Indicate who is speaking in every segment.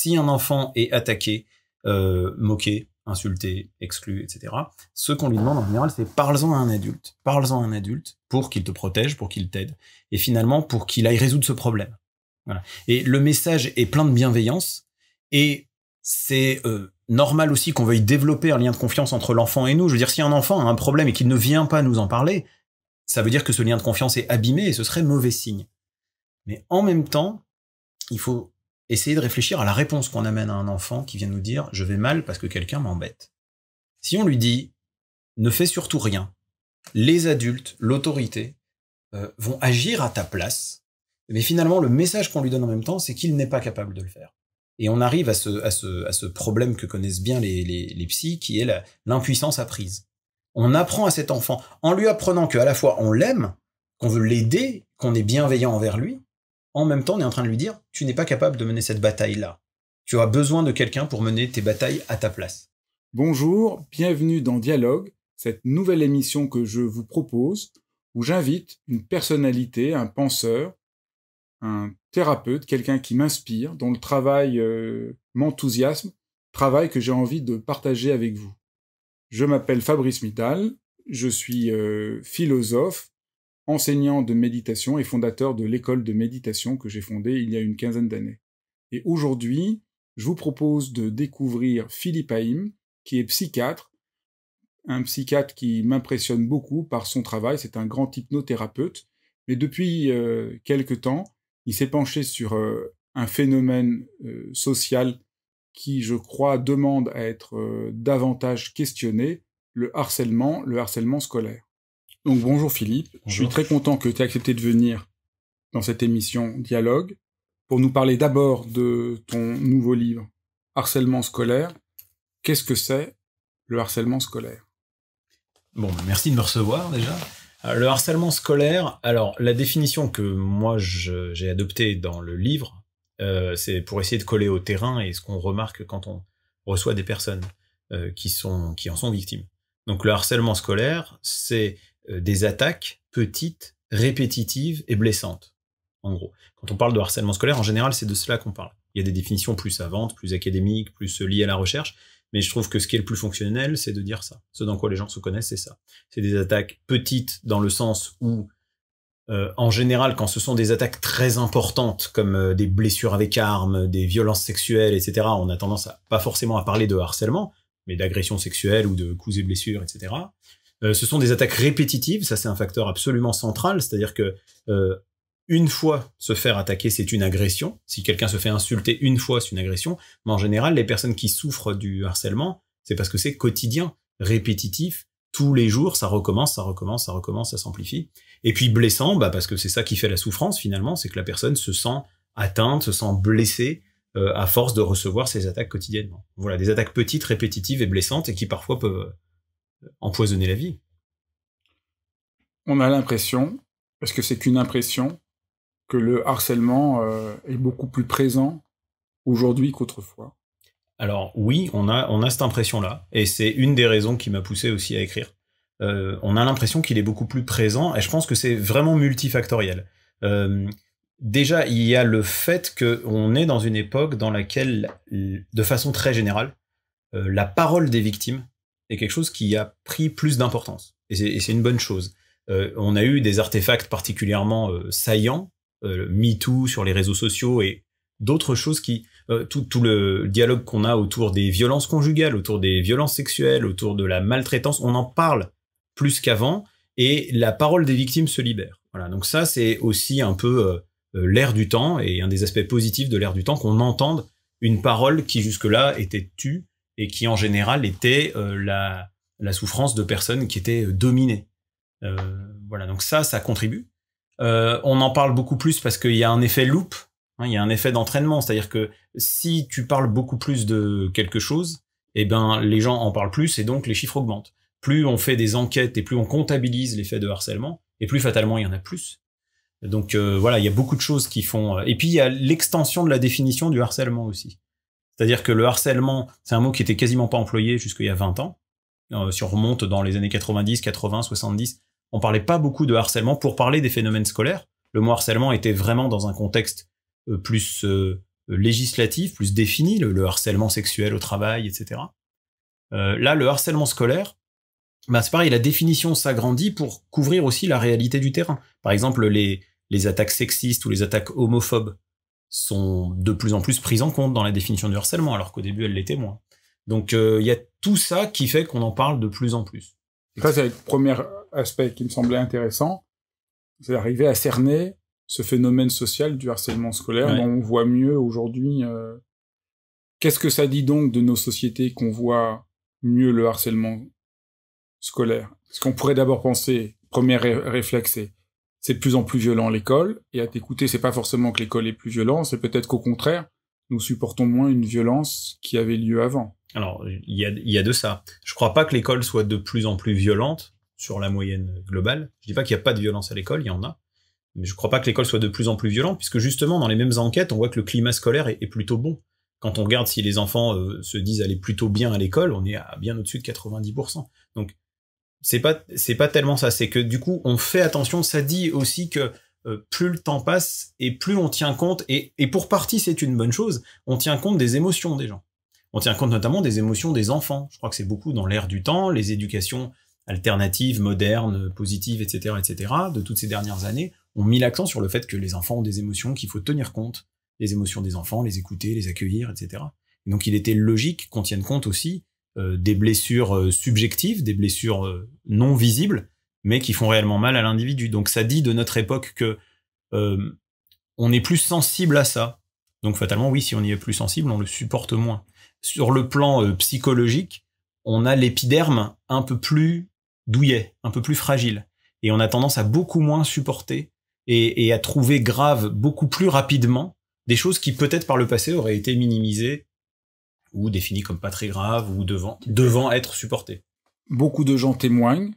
Speaker 1: Si un enfant est attaqué, euh, moqué, insulté, exclu, etc., ce qu'on lui demande en général, c'est parle-en à un adulte. Parle-en à un adulte pour qu'il te protège, pour qu'il t'aide, et finalement pour qu'il aille résoudre ce problème. Et le message est plein de bienveillance, et c'est euh, normal aussi qu'on veuille développer un lien de confiance entre l'enfant et nous. Je veux dire, si un enfant a un problème et qu'il ne vient pas nous en parler, ça veut dire que ce lien de confiance est abîmé et ce serait mauvais signe. Mais en même temps, il faut essayer de réfléchir à la réponse qu'on amène à un enfant qui vient nous dire je vais mal parce que quelqu'un m'embête. Si on lui dit ne fais surtout rien, les adultes, l'autorité euh, vont agir à ta place, mais finalement le message qu'on lui donne en même temps, c'est qu'il n'est pas capable de le faire. Et on arrive à ce, à ce, problème que connaissent bien les, les, les psys, qui est l'impuissance apprise. On apprend à cet enfant, en lui apprenant que, à la fois on l'aime, qu'on veut l'aider, qu'on est bienveillant envers lui, en même temps, on est en train de lui dire, tu n'es pas capable de mener cette bataille-là. Tu auras besoin de quelqu'un pour mener tes batailles à ta place. Bonjour, bienvenue
Speaker 2: dans Dialogue, cette nouvelle émission que je vous propose, où j'invite une personnalité, un penseur, un thérapeute, quelqu'un qui m'inspire, dont le travail euh, m'enthousiasme, travail que j'ai envie de partager avec vous. Je m'appelle Fabrice Mittal, je suis euh, philosophe, enseignant de méditation et fondateur de l'école de méditation que j'ai fondée il y a une quinzaine d'années. Et aujourd'hui, je vous propose de découvrir Philippe Haïm, qui est psychiatre, un psychiatre qui m'impressionne beaucoup par son travail, c'est un grand hypnothérapeute, mais depuis euh, quelque temps, il s'est penché sur euh, un phénomène euh, social qui, je crois, demande à être davantage questionné, le harcèlement, le harcèlement scolaire. Donc bonjour Philippe, je suis très content que tu aies accepté de venir dans cette émission Dialogue pour nous parler d'abord de ton nouveau livre Harcèlement scolaire. Qu'est-ce que c'est le harcèlement scolaire
Speaker 1: Bon, bah, merci de me recevoir déjà. Euh, le harcèlement scolaire, alors la définition que moi j'ai adoptée dans le livre, euh, c'est pour essayer de coller au terrain et ce qu'on remarque quand on reçoit des personnes euh, qui, sont, qui en sont victimes. Donc le harcèlement scolaire, c'est euh, des attaques petites, répétitives et blessantes. En gros, quand on parle de harcèlement scolaire, en général, c'est de cela qu'on parle. Il y a des définitions plus savantes, plus académiques, plus euh, liées à la recherche, mais je trouve que ce qui est le plus fonctionnel, c'est de dire ça. Ce dans quoi les gens se connaissent, c'est ça. C'est des attaques petites dans le sens où, euh, en général, quand ce sont des attaques très importantes, comme des blessures avec armes, des violences sexuelles, etc., on a tendance à pas forcément à parler de harcèlement, mais d'agression sexuelle ou de coups et blessures, etc. Euh, ce sont des attaques répétitives, ça c'est un facteur absolument central, c'est-à-dire que euh, une fois se faire attaquer, c'est une agression. Si quelqu'un se fait insulter une fois, c'est une agression. Mais en général, les personnes qui souffrent du harcèlement, c'est parce que c'est quotidien, répétitif. Tous les jours, ça recommence, ça recommence, ça recommence, ça s'amplifie. Et puis blessant, bah parce que c'est ça qui fait la souffrance finalement, c'est que la personne se sent atteinte, se sent blessée euh, à force de recevoir ces attaques quotidiennement. Voilà, des attaques petites, répétitives et blessantes et qui parfois peuvent empoisonner la vie.
Speaker 2: On a l'impression, parce que c'est qu'une impression, que le harcèlement euh, est beaucoup plus présent aujourd'hui qu'autrefois.
Speaker 1: Alors oui, on a, on a cette impression-là, et c'est une des raisons qui m'a poussé aussi à écrire. Euh, on a l'impression qu'il est beaucoup plus présent, et je pense que c'est vraiment multifactoriel. Euh, déjà, il y a le fait qu'on est dans une époque dans laquelle, de façon très générale, la parole des victimes est quelque chose qui a pris plus d'importance. Et c'est une bonne chose. Euh, on a eu des artefacts particulièrement euh, saillants, euh, MeToo sur les réseaux sociaux et d'autres choses qui... Tout, le dialogue qu'on a autour des violences conjugales, autour des violences sexuelles, autour de la maltraitance, on en parle plus qu'avant et la parole des victimes se libère. Voilà, donc ça c'est aussi un peu l'air du temps et un des aspects positifs de l'air du temps qu'on entende une parole qui jusque-là était tue et qui en général était euh, la, la, souffrance de personnes qui étaient euh, dominées. Euh, voilà, donc ça, ça contribue. on en parle beaucoup plus parce qu'il y a un effet loop, hein, il y a un effet d'entraînement, c'est-à-dire que si tu parles beaucoup plus de quelque chose, eh ben les gens en parlent plus et donc les chiffres augmentent. Plus on fait des enquêtes et plus on comptabilise l'effet de harcèlement, et plus fatalement il y en a plus. Donc voilà, il y a beaucoup de choses qui font. Et puis il y a l'extension de la définition du harcèlement aussi. C'est-à-dire que le harcèlement, c'est un mot qui était quasiment pas employé il y a 20 ans. Euh, si on remonte dans les années 90, 80, 70, on parlait pas beaucoup de harcèlement pour parler des phénomènes scolaires. Le mot harcèlement était vraiment dans un contexte euh, plus euh, législatif, plus défini, le, harcèlement sexuel au travail, etc. là, le harcèlement scolaire, bah, c'est pareil, la définition s'agrandit pour couvrir aussi la réalité du terrain. Par exemple, les attaques sexistes ou les attaques homophobes sont de plus en plus prises en compte dans la définition du harcèlement, alors qu'au début, elles l'étaient moins. Donc, euh, il y a tout ça qui fait qu'on en parle de plus en plus. Ça, c'est le premier aspect qui me semblait intéressant. C'est d'arriver à
Speaker 2: cerner ce phénomène social du harcèlement scolaire on voit mieux aujourd'hui. Euh, qu'est-ce que ça dit donc de nos sociétés qu'on voit mieux le harcèlement scolaire Ce qu'on pourrait d'abord penser, premier réflexe, c'est de plus en plus violent l'école, et à t'écouter, c'est pas forcément que l'école est plus violente, c'est peut-être qu'au contraire, nous supportons
Speaker 1: moins une violence qui avait lieu avant. Alors, il y a, de ça. Je crois pas que l'école soit de plus en plus violente sur la moyenne globale. Je dis pas qu'il n'y a pas de violence à l'école, il y en a. Mais je crois pas que l'école soit de plus en plus violente, puisque justement, dans les mêmes enquêtes, on voit que le climat scolaire est, plutôt bon. Quand on regarde si les enfants euh, se disent aller plutôt bien à l'école, on est bien au-dessus de 90%. Donc, c'est pas c'est pas tellement ça, c'est que du coup on fait attention. Ça dit aussi que euh, plus le temps passe et plus on tient compte et, et pour partie c'est une bonne chose. On tient compte des émotions des gens. On tient compte notamment des émotions des enfants. Je crois que c'est beaucoup dans l'ère du temps, les éducations alternatives, modernes, positives, etc., etc. De toutes ces dernières années, ont mis l'accent sur le fait que les enfants ont des émotions qu'il faut tenir compte, les émotions des enfants, les écouter, les accueillir, etc. donc il était logique qu'on tienne compte aussi euh, des blessures euh, subjectives, des blessures euh, non visibles, mais qui font réellement mal à l'individu. Donc ça dit de notre époque que on est plus sensible à ça. Donc fatalement, oui, si on y est plus sensible, on le supporte moins. Sur le plan psychologique, on a l'épiderme un peu plus douillet, un peu plus fragile, et on a tendance à beaucoup moins supporter et, et à trouver grave beaucoup plus rapidement des choses qui peut-être par le passé auraient été minimisées ou défini comme pas très grave ou devant, être supporté Beaucoup
Speaker 2: de gens témoignent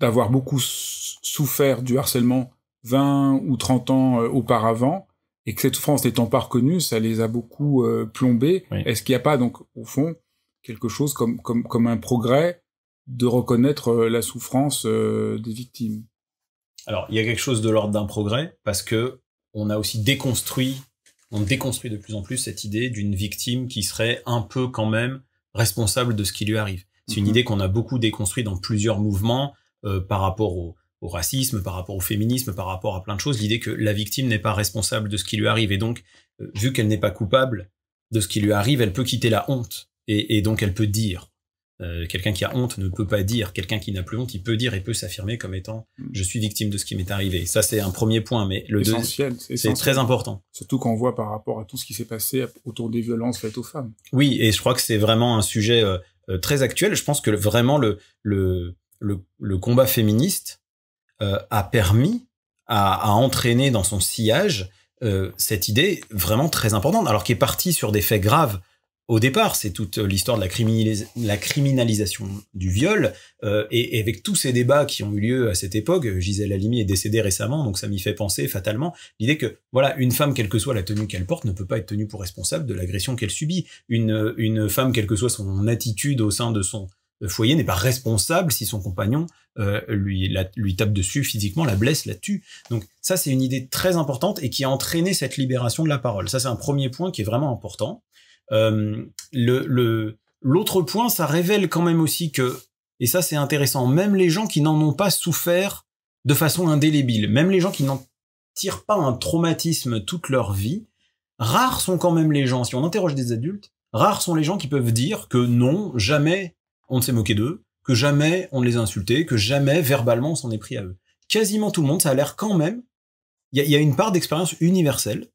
Speaker 2: d'avoir beaucoup souffert du harcèlement 20 ou 30 ans euh, auparavant et que cette France n'étant pas reconnue, ça les a beaucoup euh, plombés. Est-ce qu'il n'y a pas donc au fond quelque chose comme, un progrès de
Speaker 1: reconnaître euh, la souffrance des victimes Alors il y a quelque chose de l'ordre d'un progrès parce que on a aussi déconstruit on déconstruit de plus en plus cette idée d'une victime qui serait un peu quand même responsable de ce qui lui arrive. C'est une mhm. idée qu'on a beaucoup déconstruit dans plusieurs mouvements euh, par rapport au, racisme, par rapport au féminisme, par rapport à plein de choses. L'idée que la victime n'est pas responsable de ce qui lui arrive. Et donc, euh, vu qu'elle n'est pas coupable de ce qui lui arrive, elle peut quitter la honte. et donc, elle peut dire euh, quelqu'un qui a honte ne peut pas dire. Quelqu'un qui n'a plus honte, il peut dire et peut s'affirmer comme étant mm. je suis victime de ce qui m'est arrivé. Ça, c'est un premier point, mais le deuxième, c'est très important.
Speaker 2: Surtout qu'on voit par rapport à tout ce qui s'est passé autour des violences faites aux femmes.
Speaker 1: Oui, et je crois que c'est vraiment un sujet euh, euh, très actuel. Je pense que vraiment le, le, combat féministe a permis à, à, entraîner dans son sillage cette idée vraiment très importante, alors qui est partie sur des faits graves au départ, c'est toute l'histoire de la, criminalisation du viol, euh, et, avec tous ces débats qui ont eu lieu à cette époque, Gisèle Halimi est décédée récemment, donc ça m'y fait penser fatalement l'idée que voilà, une femme, quelle que soit la tenue qu'elle porte, ne peut pas être tenue pour responsable de l'agression qu'elle subit. Une, une femme, quelle que soit son attitude au sein de son foyer, n'est pas responsable si son compagnon euh, lui, lui tape dessus physiquement, la blesse, la tue. Donc ça, c'est une idée très importante et qui a entraîné cette libération de la parole. Ça, c'est un premier point qui est vraiment important. Euh, le l'autre point, ça révèle quand même aussi que, et ça c'est intéressant, même les gens qui n'en ont pas souffert de façon indélébile, même les gens qui n'en tirent pas un traumatisme toute leur vie, rares sont quand même les gens, si on interroge des adultes, rares sont les gens qui peuvent dire que non, jamais on ne s'est moqué d'eux, que jamais on ne les a insultés, que jamais verbalement on s'en est pris à eux. Quasiment tout le monde, ça a l'air quand même, il y, a une part d'expérience universelle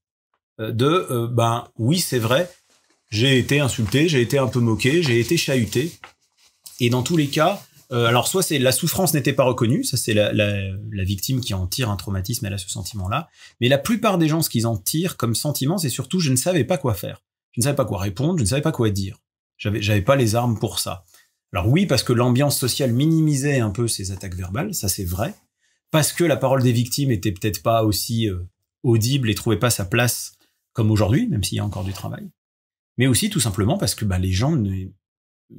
Speaker 1: euh, de, euh, ben oui c'est vrai, j'ai été insulté, j'ai été un peu moqué, j'ai été chahuté. Et dans tous les cas, euh, alors soit c'est la souffrance n'était pas reconnue, ça c'est la, la, la, victime qui en tire un traumatisme, elle a ce sentiment-là. Mais la plupart des gens, ce qu'ils en tirent comme sentiment, c'est surtout je ne savais pas quoi faire, je ne savais pas quoi répondre, je ne savais pas quoi dire. J'avais, j'avais pas les armes pour ça. Alors oui, parce que l'ambiance sociale minimisait un peu ces attaques verbales, ça c'est vrai. Parce que la parole des victimes était peut-être pas aussi euh, audible et trouvait pas sa place comme aujourd'hui, même s'il y a encore du travail mais aussi tout simplement parce que bah, les gens ne,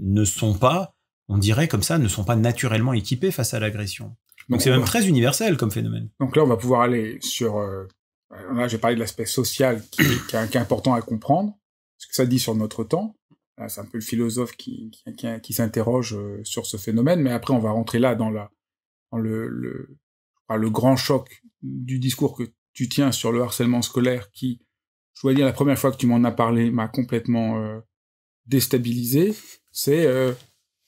Speaker 1: ne, sont pas, on dirait comme ça, ne sont pas naturellement équipés face à l'agression. Donc c'est même très universel comme phénomène.
Speaker 2: Donc là, on va pouvoir aller sur... Euh, là, j'ai parlé de l'aspect social qui, est, important à comprendre, ce que ça dit sur notre temps. C'est un peu le philosophe qui, qui s'interroge euh, sur ce phénomène, mais après, on va rentrer là dans, la, dans le, le, le grand choc du discours que tu tiens sur le harcèlement scolaire qui je dois dire, la première fois que tu m'en as parlé m'a complètement euh, déstabilisé, c'est euh,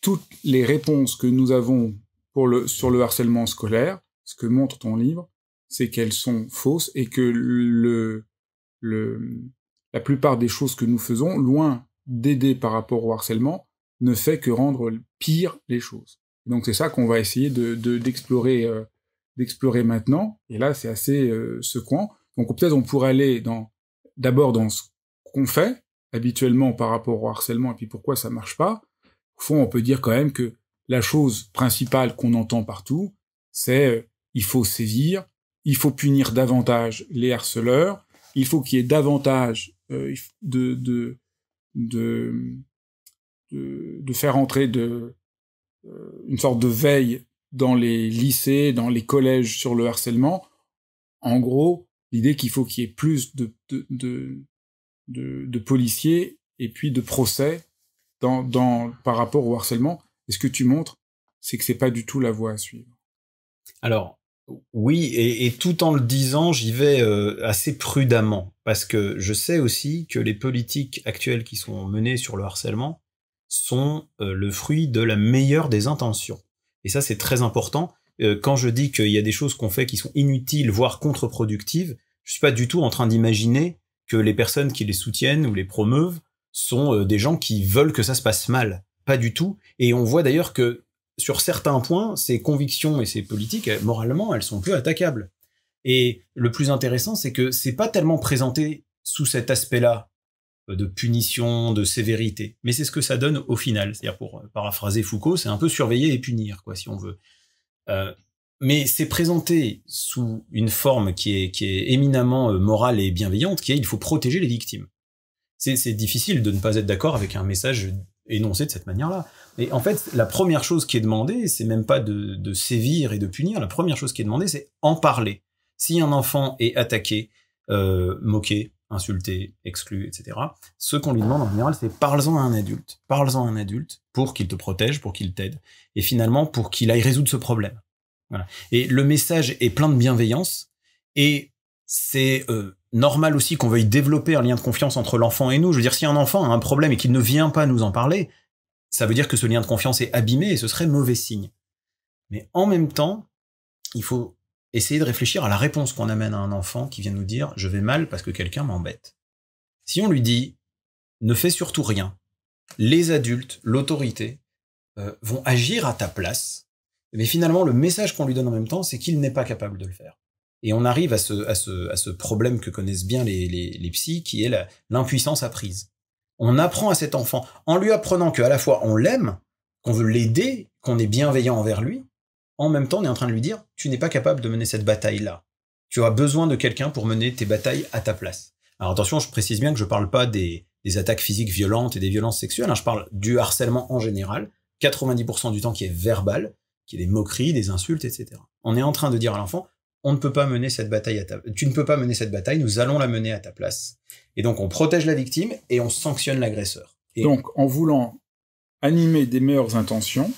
Speaker 2: toutes les réponses que nous avons pour le, sur le harcèlement scolaire, ce que montre ton livre, c'est qu'elles sont fausses et que le, le, la plupart des choses que nous faisons, loin d'aider par rapport au harcèlement, ne fait que rendre pire les choses. Donc c'est ça qu'on va essayer de, d'explorer euh, d'explorer maintenant. Et là, c'est assez secouant. Donc peut-être on pourrait aller dans d'abord dans ce qu'on fait habituellement par rapport au harcèlement et puis pourquoi ça marche pas. Au fond, on peut dire quand même que la chose principale qu'on entend partout, c'est euh, il faut saisir, il faut punir davantage les harceleurs, il faut qu'il y ait davantage euh, de, de, de, faire entrer de, euh, une sorte de veille dans les lycées, dans les collèges sur le harcèlement. En gros, l'idée qu'il faut qu'il y ait plus de policiers et puis de procès par rapport au harcèlement. est ce que tu montres,
Speaker 1: c'est que c'est pas du tout la voie à suivre. Alors, oui, et, tout en le disant, j'y vais euh, assez prudemment, parce que je sais aussi que les politiques actuelles qui sont menées sur le harcèlement sont euh, le fruit de la meilleure des intentions. Et ça, c'est très important, euh, quand je dis qu'il y a des choses qu'on fait qui sont inutiles, voire contre-productives, je suis pas du tout en train d'imaginer que les personnes qui les soutiennent ou les promeuvent sont euh, des gens qui veulent que ça se passe mal. Pas du tout. Et on voit d'ailleurs que sur certains points, ces convictions et ces politiques, moralement, elles sont peu attaquables. Et le plus intéressant, c'est que c'est pas tellement présenté sous cet aspect-là euh, de punition, de sévérité. Mais c'est ce que ça donne au final. C'est-à-dire, pour paraphraser Foucault, c'est un peu surveiller et punir, quoi, si on veut. Euh, mais c'est présenté sous une forme qui est, éminemment euh, morale et bienveillante, qui est il faut protéger les victimes. C'est difficile de ne pas être d'accord avec un message énoncé de cette manière-là. Mais en fait, la première chose qui est demandée, c'est même pas de, sévir et de punir, la première chose qui est demandée, c'est en parler. Si un enfant est attaqué, euh, moqué, insulté, exclu, etc. Ce qu'on lui demande en général, c'est parle-en à un adulte, parle-en à un adulte pour qu'il te protège, pour qu'il t'aide, et finalement pour qu'il aille résoudre ce problème. Et le message est plein de bienveillance, et c'est euh, normal aussi qu'on veuille développer un lien de confiance entre l'enfant et nous. Je veux dire, si un enfant a un problème et qu'il ne vient pas nous en parler, ça veut dire que ce lien de confiance est abîmé et ce serait mauvais signe. Mais en même temps, il faut essayer de réfléchir à la réponse qu'on amène à un enfant qui vient nous dire je vais mal parce que quelqu'un m'embête. Si on lui dit ne fais surtout rien, les adultes, l'autorité euh, vont agir à ta place, mais finalement le message qu'on lui donne en même temps c'est qu'il n'est pas capable de le faire. Et on arrive à ce, à ce, problème que connaissent bien les, les, les psys qui est l'impuissance apprise. On apprend à cet enfant en lui apprenant que, à la fois on l'aime, qu'on veut l'aider, qu'on est bienveillant envers lui, en même temps, on est en train de lui dire, tu n'es pas capable de mener cette bataille-là. Tu auras besoin de quelqu'un pour mener tes batailles à ta place. Alors attention, je précise bien que je ne parle pas des, attaques physiques violentes et des violences sexuelles, hein. je parle du harcèlement en général, 90% du temps qui est verbal, qui est des moqueries, des insultes, etc. On est en train de dire à l'enfant, on ne peut pas mener cette bataille à ta... tu ne peux pas mener cette bataille, nous allons la mener à ta place. Et donc on protège la victime et on sanctionne l'agresseur. Et... Donc
Speaker 2: en voulant animer des meilleures intentions,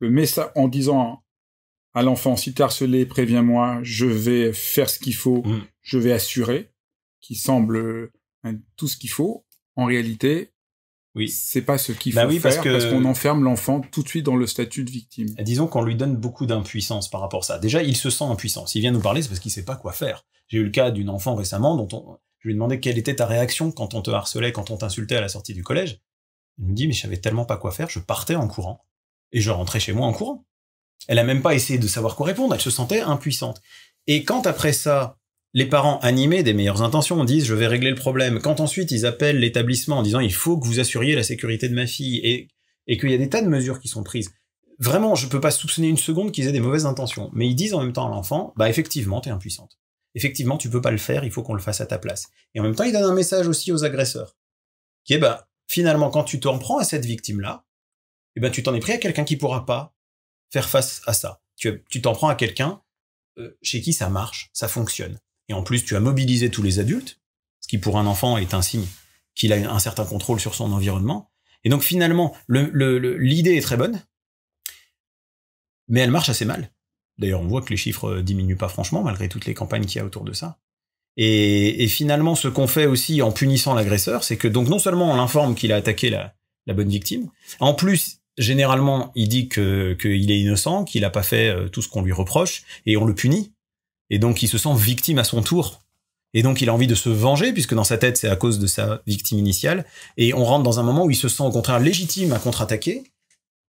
Speaker 2: mais ça, en disant à l'enfant si t'es harcelé, préviens-moi, je vais faire ce qu'il faut, mm. je vais assurer, qui semble euh, tout ce qu'il faut. En
Speaker 1: réalité, oui. C'est pas ce qu'il bah faut faire parce qu'on enferme l'enfant tout de suite dans le statut de victime. Disons qu'on lui donne beaucoup d'impuissance par rapport à ça. Déjà, il se sent impuissant. il vient nous parler, c'est parce qu'il sait pas quoi faire. J'ai eu le cas d'une enfant récemment dont on, je lui ai demandé quelle était ta réaction quand on te harcelait, quand on t'insultait à la sortie du collège. Il me dit, mais je savais tellement pas quoi faire, je partais en courant. Et je rentrais chez moi en courant. Elle a même pas essayé de savoir quoi répondre, elle se sentait impuissante. Et quand après ça, les parents animés des meilleures intentions disent je vais régler le problème, quand ensuite ils appellent l'établissement en disant il faut que vous assuriez la sécurité de ma fille et, qu'il y a des tas de mesures qui sont prises, vraiment je peux pas soupçonner une seconde qu'ils aient des mauvaises intentions. Mais ils disent en même temps à l'enfant, bah effectivement t'es impuissante. Effectivement tu peux pas le faire, il faut qu'on le fasse à ta place. Et en même temps ils donnent un message aussi aux agresseurs, qui est bah finalement quand tu t'en prends à cette victime là, eh ben, tu t'en es pris à quelqu'un qui pourra pas faire face à ça. Tu, t'en prends à quelqu'un euh, chez qui ça marche, ça fonctionne. Et en plus, tu as mobilisé tous les adultes, ce qui pour un enfant est un signe qu'il a un certain contrôle sur son environnement. Et donc finalement, le, l'idée est très bonne, mais elle marche assez mal. D'ailleurs, on voit que les chiffres euh, diminuent pas franchement, malgré toutes les campagnes qu'il y a autour de ça. Et, finalement, ce qu'on fait aussi en punissant l'agresseur, c'est que donc non seulement on l'informe qu'il a attaqué la, la bonne victime, en plus, généralement, il dit que qu'il est innocent, qu'il n'a pas fait euh, tout ce qu'on lui reproche, et on le punit. Et donc, il se sent victime à son tour. Et donc, il a envie de se venger, puisque dans sa tête, c'est à cause de sa victime initiale. Et on rentre dans un moment où il se sent au contraire légitime à contre-attaquer,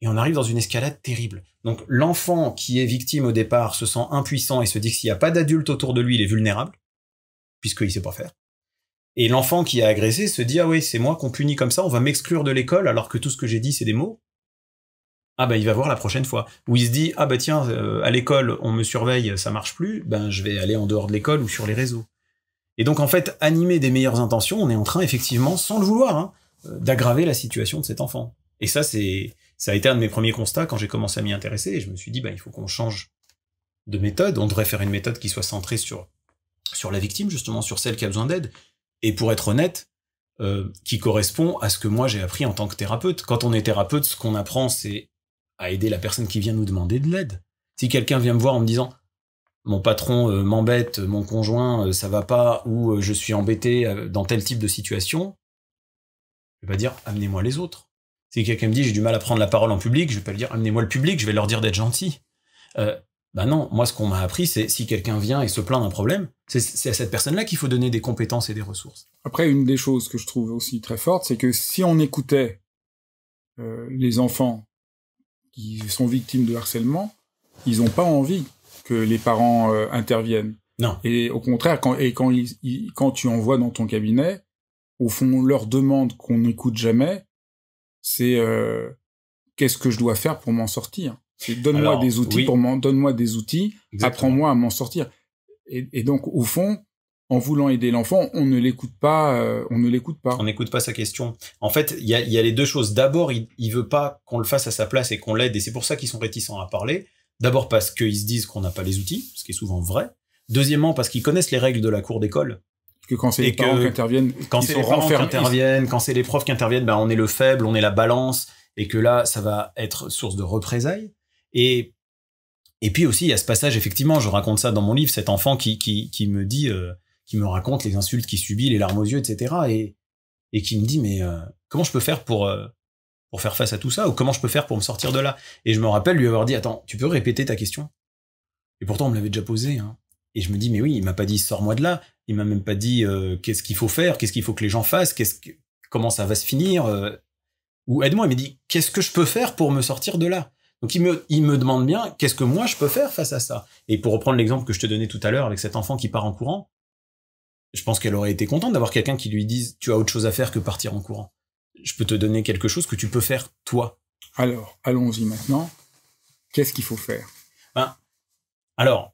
Speaker 1: et on arrive dans une escalade terrible. Donc, l'enfant qui est victime au départ se sent impuissant et se dit que s'il n'y a pas d'adulte autour de lui, il est vulnérable, puisqu'il ne sait pas faire. Et l'enfant qui a agressé se dit ah oui c'est moi qu'on punit comme ça on va m'exclure de l'école alors que tout ce que j'ai dit c'est des mots ah ben il va voir la prochaine fois. Ou il se dit ah bah tiens euh, à l'école on me surveille ça marche plus, ben je vais aller en dehors de l'école ou sur les réseaux. Et donc en fait animé des meilleures intentions, on est en train effectivement sans le vouloir hein, euh, d'aggraver la situation de cet enfant. Et ça c'est ça a été un de mes premiers constats quand j'ai commencé à m'y intéresser et je me suis dit ben il faut qu'on change de méthode. On devrait faire une méthode qui soit centrée sur sur la victime justement sur celle qui a besoin d'aide. Et pour être honnête, euh, qui correspond à ce que moi j'ai appris en tant que thérapeute. Quand on est thérapeute, ce qu'on apprend, c'est à aider la personne qui vient nous demander de l'aide. Si quelqu'un vient me voir en me disant mon patron euh, m'embête, euh, mon conjoint euh, ça va pas ou je suis embêté dans tel type de situation, je vais pas dire amenez-moi les autres. Si quelqu'un me dit j'ai du mal à prendre la parole en public, je vais pas lui dire amenez-moi le public, je vais leur dire d'être gentil. ben non, moi ce qu'on m'a appris c'est si quelqu'un vient et se plaint d'un problème, c'est à cette personne-là qu'il faut donner des compétences et des ressources.
Speaker 2: Après une des choses que je trouve aussi très forte, c'est que si on écoutait les enfants qui sont victimes de harcèlement, ils n'ont pas envie que les parents euh, interviennent. Non. Et au contraire, quand, et quand, quand tu envoies dans ton cabinet, au fond, leur demande qu'on n'écoute jamais, c'est euh, qu'est-ce que je dois faire pour m'en sortir Donne-moi des outils pour donne-moi des outils, apprends-moi à m'en sortir. et, donc, au fond,
Speaker 1: en voulant aider l'enfant, on ne l'écoute pas. Euh, on ne l'écoute pas. On n'écoute pas sa question. En fait, il y a, les deux choses. D'abord, il, ne veut pas qu'on le fasse à sa place et qu'on l'aide, et c'est pour ça qu'ils sont réticents à parler. D'abord parce qu'ils se disent qu'on n'a pas les outils, ce qui est souvent vrai. Deuxièmement, parce qu'ils connaissent les règles de la cour d'école. Que quand c'est les parents qui interviennent, quand c'est les parents qui interviennent, quand c'est les profs qui interviennent, ben on est le faible, on est la balance, et que là, ça va être source de représailles. Et et puis aussi, il y a ce passage, effectivement, je raconte ça dans mon livre, cet enfant qui qui, me dit. Euh, qui me raconte les insultes qu'il subit, les larmes aux yeux, etc. Et, qui me dit, mais euh, comment je peux faire pour, euh, pour faire face à tout ça Ou comment je peux faire pour me sortir de là Et je me rappelle lui avoir dit, attends, tu peux répéter ta question Et pourtant, on me l'avait déjà posé hein. Et je me dis, mais oui, il m'a pas dit, sors-moi de là. Il m'a même pas dit, euh, qu'est-ce qu'il faut faire Qu'est-ce qu'il faut que les gens fassent quest Comment ça va se finir Ou aide-moi, il m'a dit, qu'est-ce que je peux faire pour me sortir de là donc il me, il me demande bien qu'est-ce que moi je peux faire face à ça. Et pour reprendre l'exemple que je te donnais tout à l'heure avec cet enfant qui part en courant, je pense qu'elle aurait été contente d'avoir quelqu'un qui lui dise tu as autre chose à faire que partir en courant. Je peux te donner quelque chose que tu peux faire toi. Alors, allons-y maintenant.
Speaker 2: Qu'est-ce qu'il faut faire
Speaker 1: ben, Alors,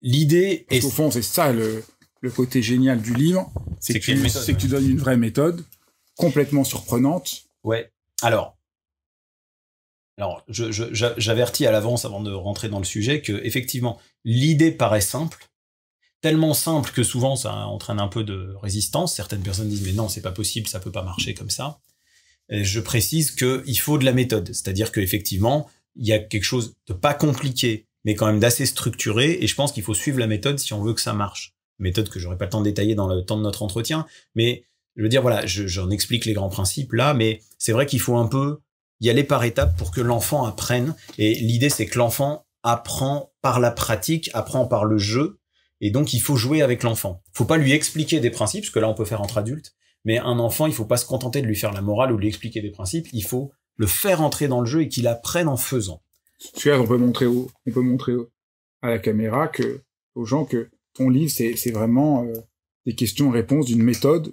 Speaker 2: l'idée est... Au fond, c'est ça le, le, côté génial du livre, c'est que, que tu donnes une vraie méthode complètement surprenante.
Speaker 1: Ouais. Alors, alors, j'avertis je, à l'avance avant de rentrer dans le sujet que effectivement l'idée paraît simple, tellement simple que souvent ça entraîne un peu de résistance. Certaines personnes disent mais non, c'est pas possible, ça peut pas marcher comme ça. je précise qu'il faut de la méthode, c'est-à-dire qu'effectivement, il y a quelque chose de pas compliqué, mais quand même d'assez structuré, et je pense qu'il faut suivre la méthode si on veut que ça marche. Méthode que j'aurais pas le temps de détailler dans le temps de notre entretien, mais je veux dire, voilà, j'en explique les grands principes là, mais c'est vrai qu'il faut un peu y aller par étapes pour que l'enfant apprenne, et l'idée c'est que l'enfant apprend par la pratique, apprend par le jeu, et donc, il faut jouer avec l'enfant. Il Faut pas lui expliquer des principes, parce que là, on peut faire entre adultes. Mais un enfant, il faut pas se contenter de lui faire la morale ou de lui expliquer des principes. Il faut le faire entrer dans le jeu et qu'il apprenne en faisant. Tu vois, on peut montrer on peut montrer à la caméra que, aux gens que ton livre,
Speaker 2: c'est vraiment euh, des questions-réponses d'une méthode.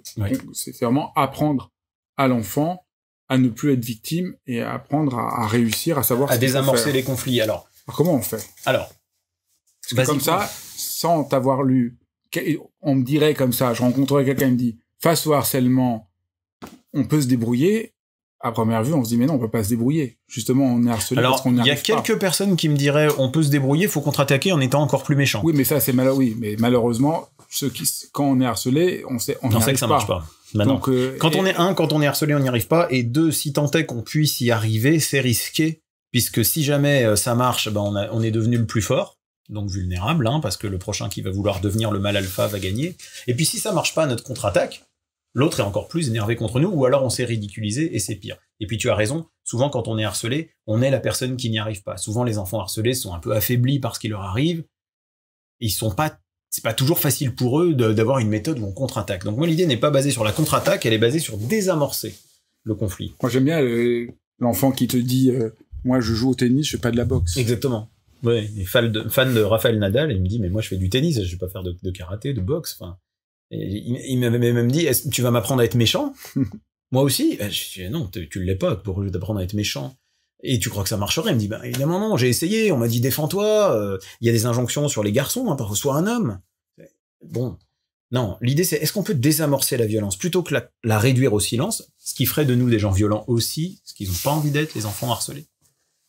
Speaker 2: C'est vraiment apprendre à l'enfant à ne plus être victime et à apprendre à, réussir, à savoir à désamorcer les
Speaker 1: conflits. Alors, comment on fait Alors, c'est comme ça,
Speaker 2: sans t'avoir lu, on me dirait comme ça, je rencontrerais quelqu'un qui me dit face au harcèlement, on peut se débrouiller. À première vue, on se dit mais non, on peut pas se débrouiller. Justement, on est harcelé parce qu'on Il y a quelques
Speaker 1: personnes qui me diraient on peut se débrouiller, faut contre-attaquer en étant encore plus méchant. Oui,
Speaker 2: mais ça c'est mal. Oui, mais malheureusement, quand on est harcelé, on sait on, on sait que ça ne marche pas. Bah euh, quand on est
Speaker 1: un, quand on est harcelé, on n'y arrive pas. Et deux, si tant est qu'on puisse y arriver, c'est risqué puisque si jamais euh, ça marche, bah, on est devenu le plus fort donc vulnérable, hein, parce que le prochain qui va vouloir devenir le mal alpha va gagner. Et puis si ça marche pas, notre contre-attaque, l'autre est encore plus énervé contre nous, ou alors on s'est ridiculisé et c'est pire. Et puis tu as raison, souvent quand on est harcelé, on est la personne qui n'y arrive pas. Souvent les enfants harcelés sont un peu affaiblis par ce qui leur arrive. Ils sont pas, c'est pas toujours facile pour eux d'avoir une méthode où on contre-attaque. Donc moi l'idée n'est pas basée sur la contre-attaque, elle est basée sur désamorcer
Speaker 2: le conflit. Moi j'aime bien euh, l'enfant qui te dit, euh, moi je joue au tennis, je fais pas de la
Speaker 1: boxe. Exactement. Ouais, fan de, Raphaël Nadal, il me dit, mais moi je fais du tennis, je vais pas faire de, karaté, de boxe. Enfin, il, il m'avait même dit, tu vas m'apprendre à être méchant Moi aussi Je dis, non, tu l'es pas, pour t'apprendre à être méchant. Et tu crois que ça marcherait Il me dit, bah, évidemment non, j'ai essayé, on m'a dit, défends-toi, euh, il y a des injonctions sur les garçons, hein, parfois, sois un homme. Bon, non, l'idée c'est, est-ce qu'on peut désamorcer la violence plutôt que la, la réduire au silence, ce qui ferait de nous des gens violents aussi, ce qu'ils n'ont pas envie d'être, les enfants harcelés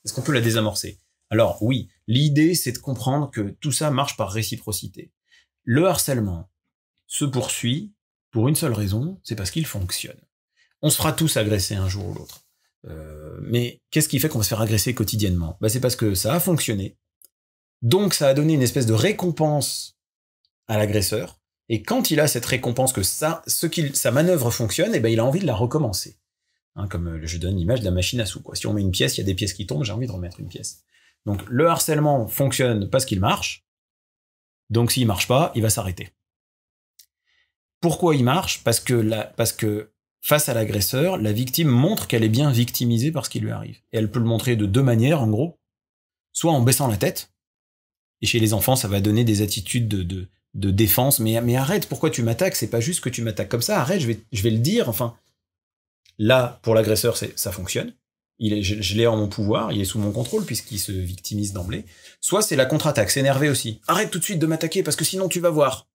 Speaker 1: Est-ce qu'on peut la désamorcer Alors oui, L'idée, c'est de comprendre que tout ça marche par réciprocité. Le harcèlement se poursuit pour une seule raison, c'est parce qu'il fonctionne. On se fera tous agresser un jour ou l'autre. Euh, mais qu'est-ce qui fait qu'on va se faire agresser quotidiennement bah, C'est parce que ça a fonctionné. Donc ça a donné une espèce de récompense à l'agresseur. Et quand il a cette récompense que ça, ce sa manœuvre fonctionne, et eh ben il a envie de la recommencer. Hein, comme euh, je donne l'image de la machine à sous. Quoi. Si on met une pièce, il y a des pièces qui tombent, j'ai envie de remettre une pièce. Donc le harcèlement fonctionne parce qu'il marche. Donc s'il marche pas, il va s'arrêter. Pourquoi il marche parce que, parce que face à l'agresseur, la victime montre qu'elle est bien victimisée par ce qui lui arrive. Et elle peut le montrer de deux manières, en gros. Soit en baissant la tête, et chez les enfants, ça va donner des attitudes de, défense, mais, arrête, pourquoi tu m'attaques C'est pas juste que tu m'attaques comme ça, arrête, je vais, je vais le dire. Enfin, là, pour l'agresseur, ça fonctionne il est, je, l'ai en mon pouvoir, il est sous mon contrôle puisqu'il se victimise d'emblée. Soit c'est la contre-attaque, s'énerver aussi. Arrête tout de suite de m'attaquer parce que sinon tu vas voir.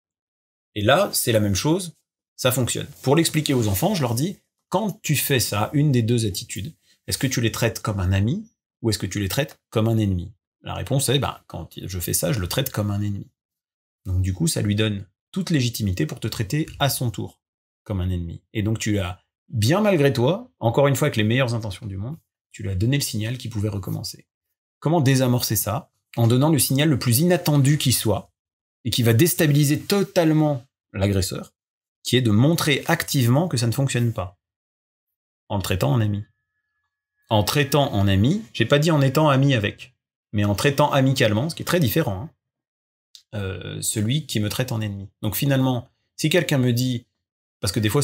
Speaker 1: Et là, c'est la même chose, ça fonctionne. Pour l'expliquer aux enfants, je leur dis, quand tu fais ça, une des deux attitudes, est-ce que tu les traites comme un ami ou est-ce que tu les traites comme un ennemi La réponse est, bah, quand je fais ça, je le traite comme un ennemi. Donc du coup, ça lui donne toute légitimité pour te traiter à son tour comme un ennemi. Et donc tu as, bien malgré toi, encore une fois avec les meilleures intentions du monde, tu lui as donné le signal qu'il pouvait recommencer. Comment désamorcer ça En donnant le signal le plus inattendu qui soit et qui va déstabiliser totalement l'agresseur, qui est de montrer activement que ça ne fonctionne pas. En le traitant en ami. En traitant en ami, j'ai pas dit en étant ami avec, mais en traitant amicalement, ce qui est très différent, hein, euh, celui qui me traite en ennemi. Donc finalement, si quelqu'un me dit, parce que des fois,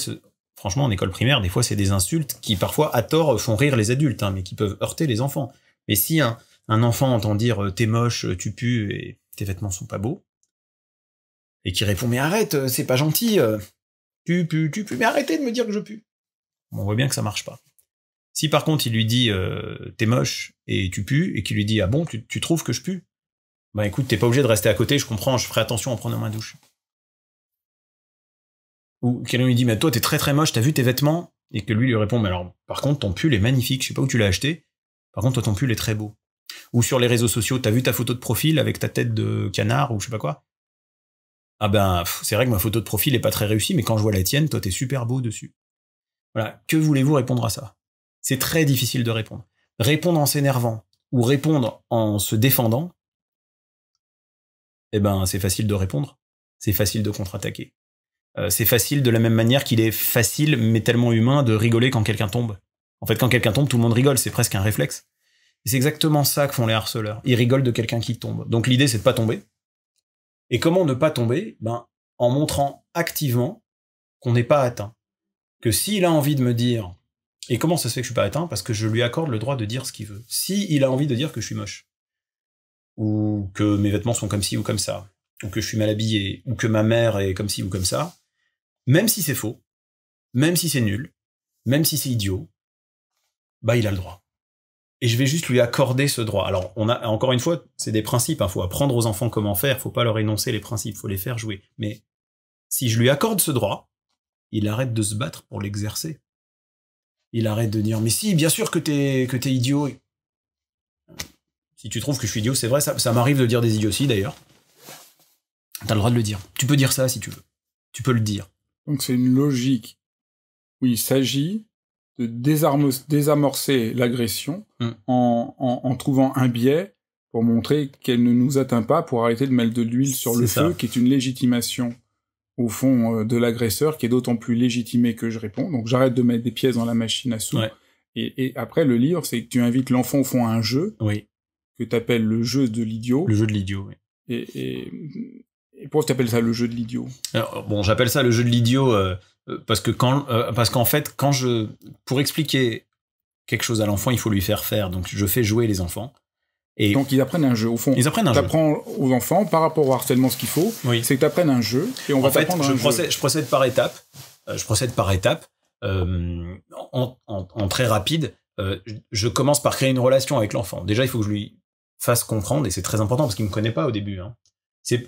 Speaker 1: franchement, en école primaire, des fois, c'est des insultes qui, parfois, à tort, font rire les adultes, hein, mais qui peuvent heurter les enfants. Mais si un, enfant entend dire euh, t'es moche, euh, tu pues et tes vêtements sont pas beaux, et qui répond mais arrête, euh, c'est pas gentil, tu pues, tu pues, mais arrêtez de me dire que je pue. On voit bien que ça marche pas. Si par contre il lui dit t'es moche et tu pues, et qu'il lui dit ah bon, tu, trouves que je pue, bah écoute, t'es pas obligé de rester à côté, je comprends, je ferai attention en prenant ma douche. Ou quelqu'un lui dit, mais toi, t'es très très moche, t'as vu tes vêtements Et que lui lui répond, mais alors, par contre, ton pull est magnifique, je sais pas où tu l'as acheté. Par contre, toi, ton pull est très beau. Ou sur les réseaux sociaux, t'as vu ta photo de profil avec ta tête de canard ou je sais pas quoi Ah ben, c'est vrai que ma photo de profil est pas très réussie, mais quand je vois la tienne, toi, t'es super beau dessus. Voilà. Que voulez-vous répondre à ça C'est très difficile de répondre. Répondre en s'énervant ou répondre en se défendant, eh ben, c'est facile de répondre. C'est facile de contre-attaquer. Euh, c'est facile de la même manière qu'il est facile, mais tellement humain, de rigoler quand quelqu'un tombe. En fait, quand quelqu'un tombe, tout le monde rigole, c'est presque un réflexe. c'est exactement ça que font les harceleurs. Ils rigolent de quelqu'un qui tombe. Donc l'idée, c'est de pas tomber. Et comment ne pas tomber Ben, en montrant activement qu'on n'est pas atteint. Que s'il a envie de me dire, et comment ça se fait que je suis pas atteint Parce que je lui accorde le droit de dire ce qu'il veut. Si a envie de dire que je suis moche, ou que mes vêtements sont comme ci ou comme ça, ou que je suis mal habillé, ou que ma mère est comme ci ou comme ça, même si c'est faux, même si c'est nul, même si c'est idiot, bah il a le droit. Et je vais juste lui accorder ce droit. Alors, on a encore une fois, c'est des principes. Il hein. faut apprendre aux enfants comment faire. Faut pas leur énoncer les principes. Faut les faire jouer. Mais si je lui accorde ce droit, il arrête de se battre pour l'exercer. Il arrête de dire mais si, bien sûr que t'es que t'es idiot. Si tu trouves que je suis idiot, c'est vrai. Ça, ça m'arrive de dire des idioties d'ailleurs. T'as le droit de le dire. Tu peux dire ça si tu veux. Tu peux le dire.
Speaker 2: Donc c'est une logique où il s'agit de désamorcer l'agression hum. en, trouvant un biais pour montrer qu'elle ne nous atteint pas, pour arrêter de mettre de l'huile sur le feu, qui est une légitimation au fond euh, de l'agresseur, qui est d'autant plus légitimée que je réponds. Donc j'arrête de mettre des pièces dans la machine à sous. Et, après, le livre, c'est que tu invites l'enfant au fond à un jeu, oui. que tu appelles le jeu de l'idiot. Le jeu de l'idiot, oui. et pourquoi tu appelles ça le jeu de l'idiot
Speaker 1: Bon, j'appelle ça le jeu de l'idiot euh, euh, parce que quand, euh, parce qu'en fait, quand je, pour expliquer quelque chose à l'enfant, il faut lui faire faire. Donc, je fais jouer les enfants. Et Donc ils apprennent un jeu au fond. Ils apprennent un jeu.
Speaker 2: apprends aux enfants par rapport au harcèlement ce qu'il faut.
Speaker 1: C'est que tu apprennes un jeu et on en va fait, je un procède, jeu. Je procède par étapes. je procède par étapes. en, très rapide, je commence par créer une relation avec l'enfant. Déjà, il faut que je lui fasse comprendre et c'est très important parce qu'il me connaît pas au début. Hein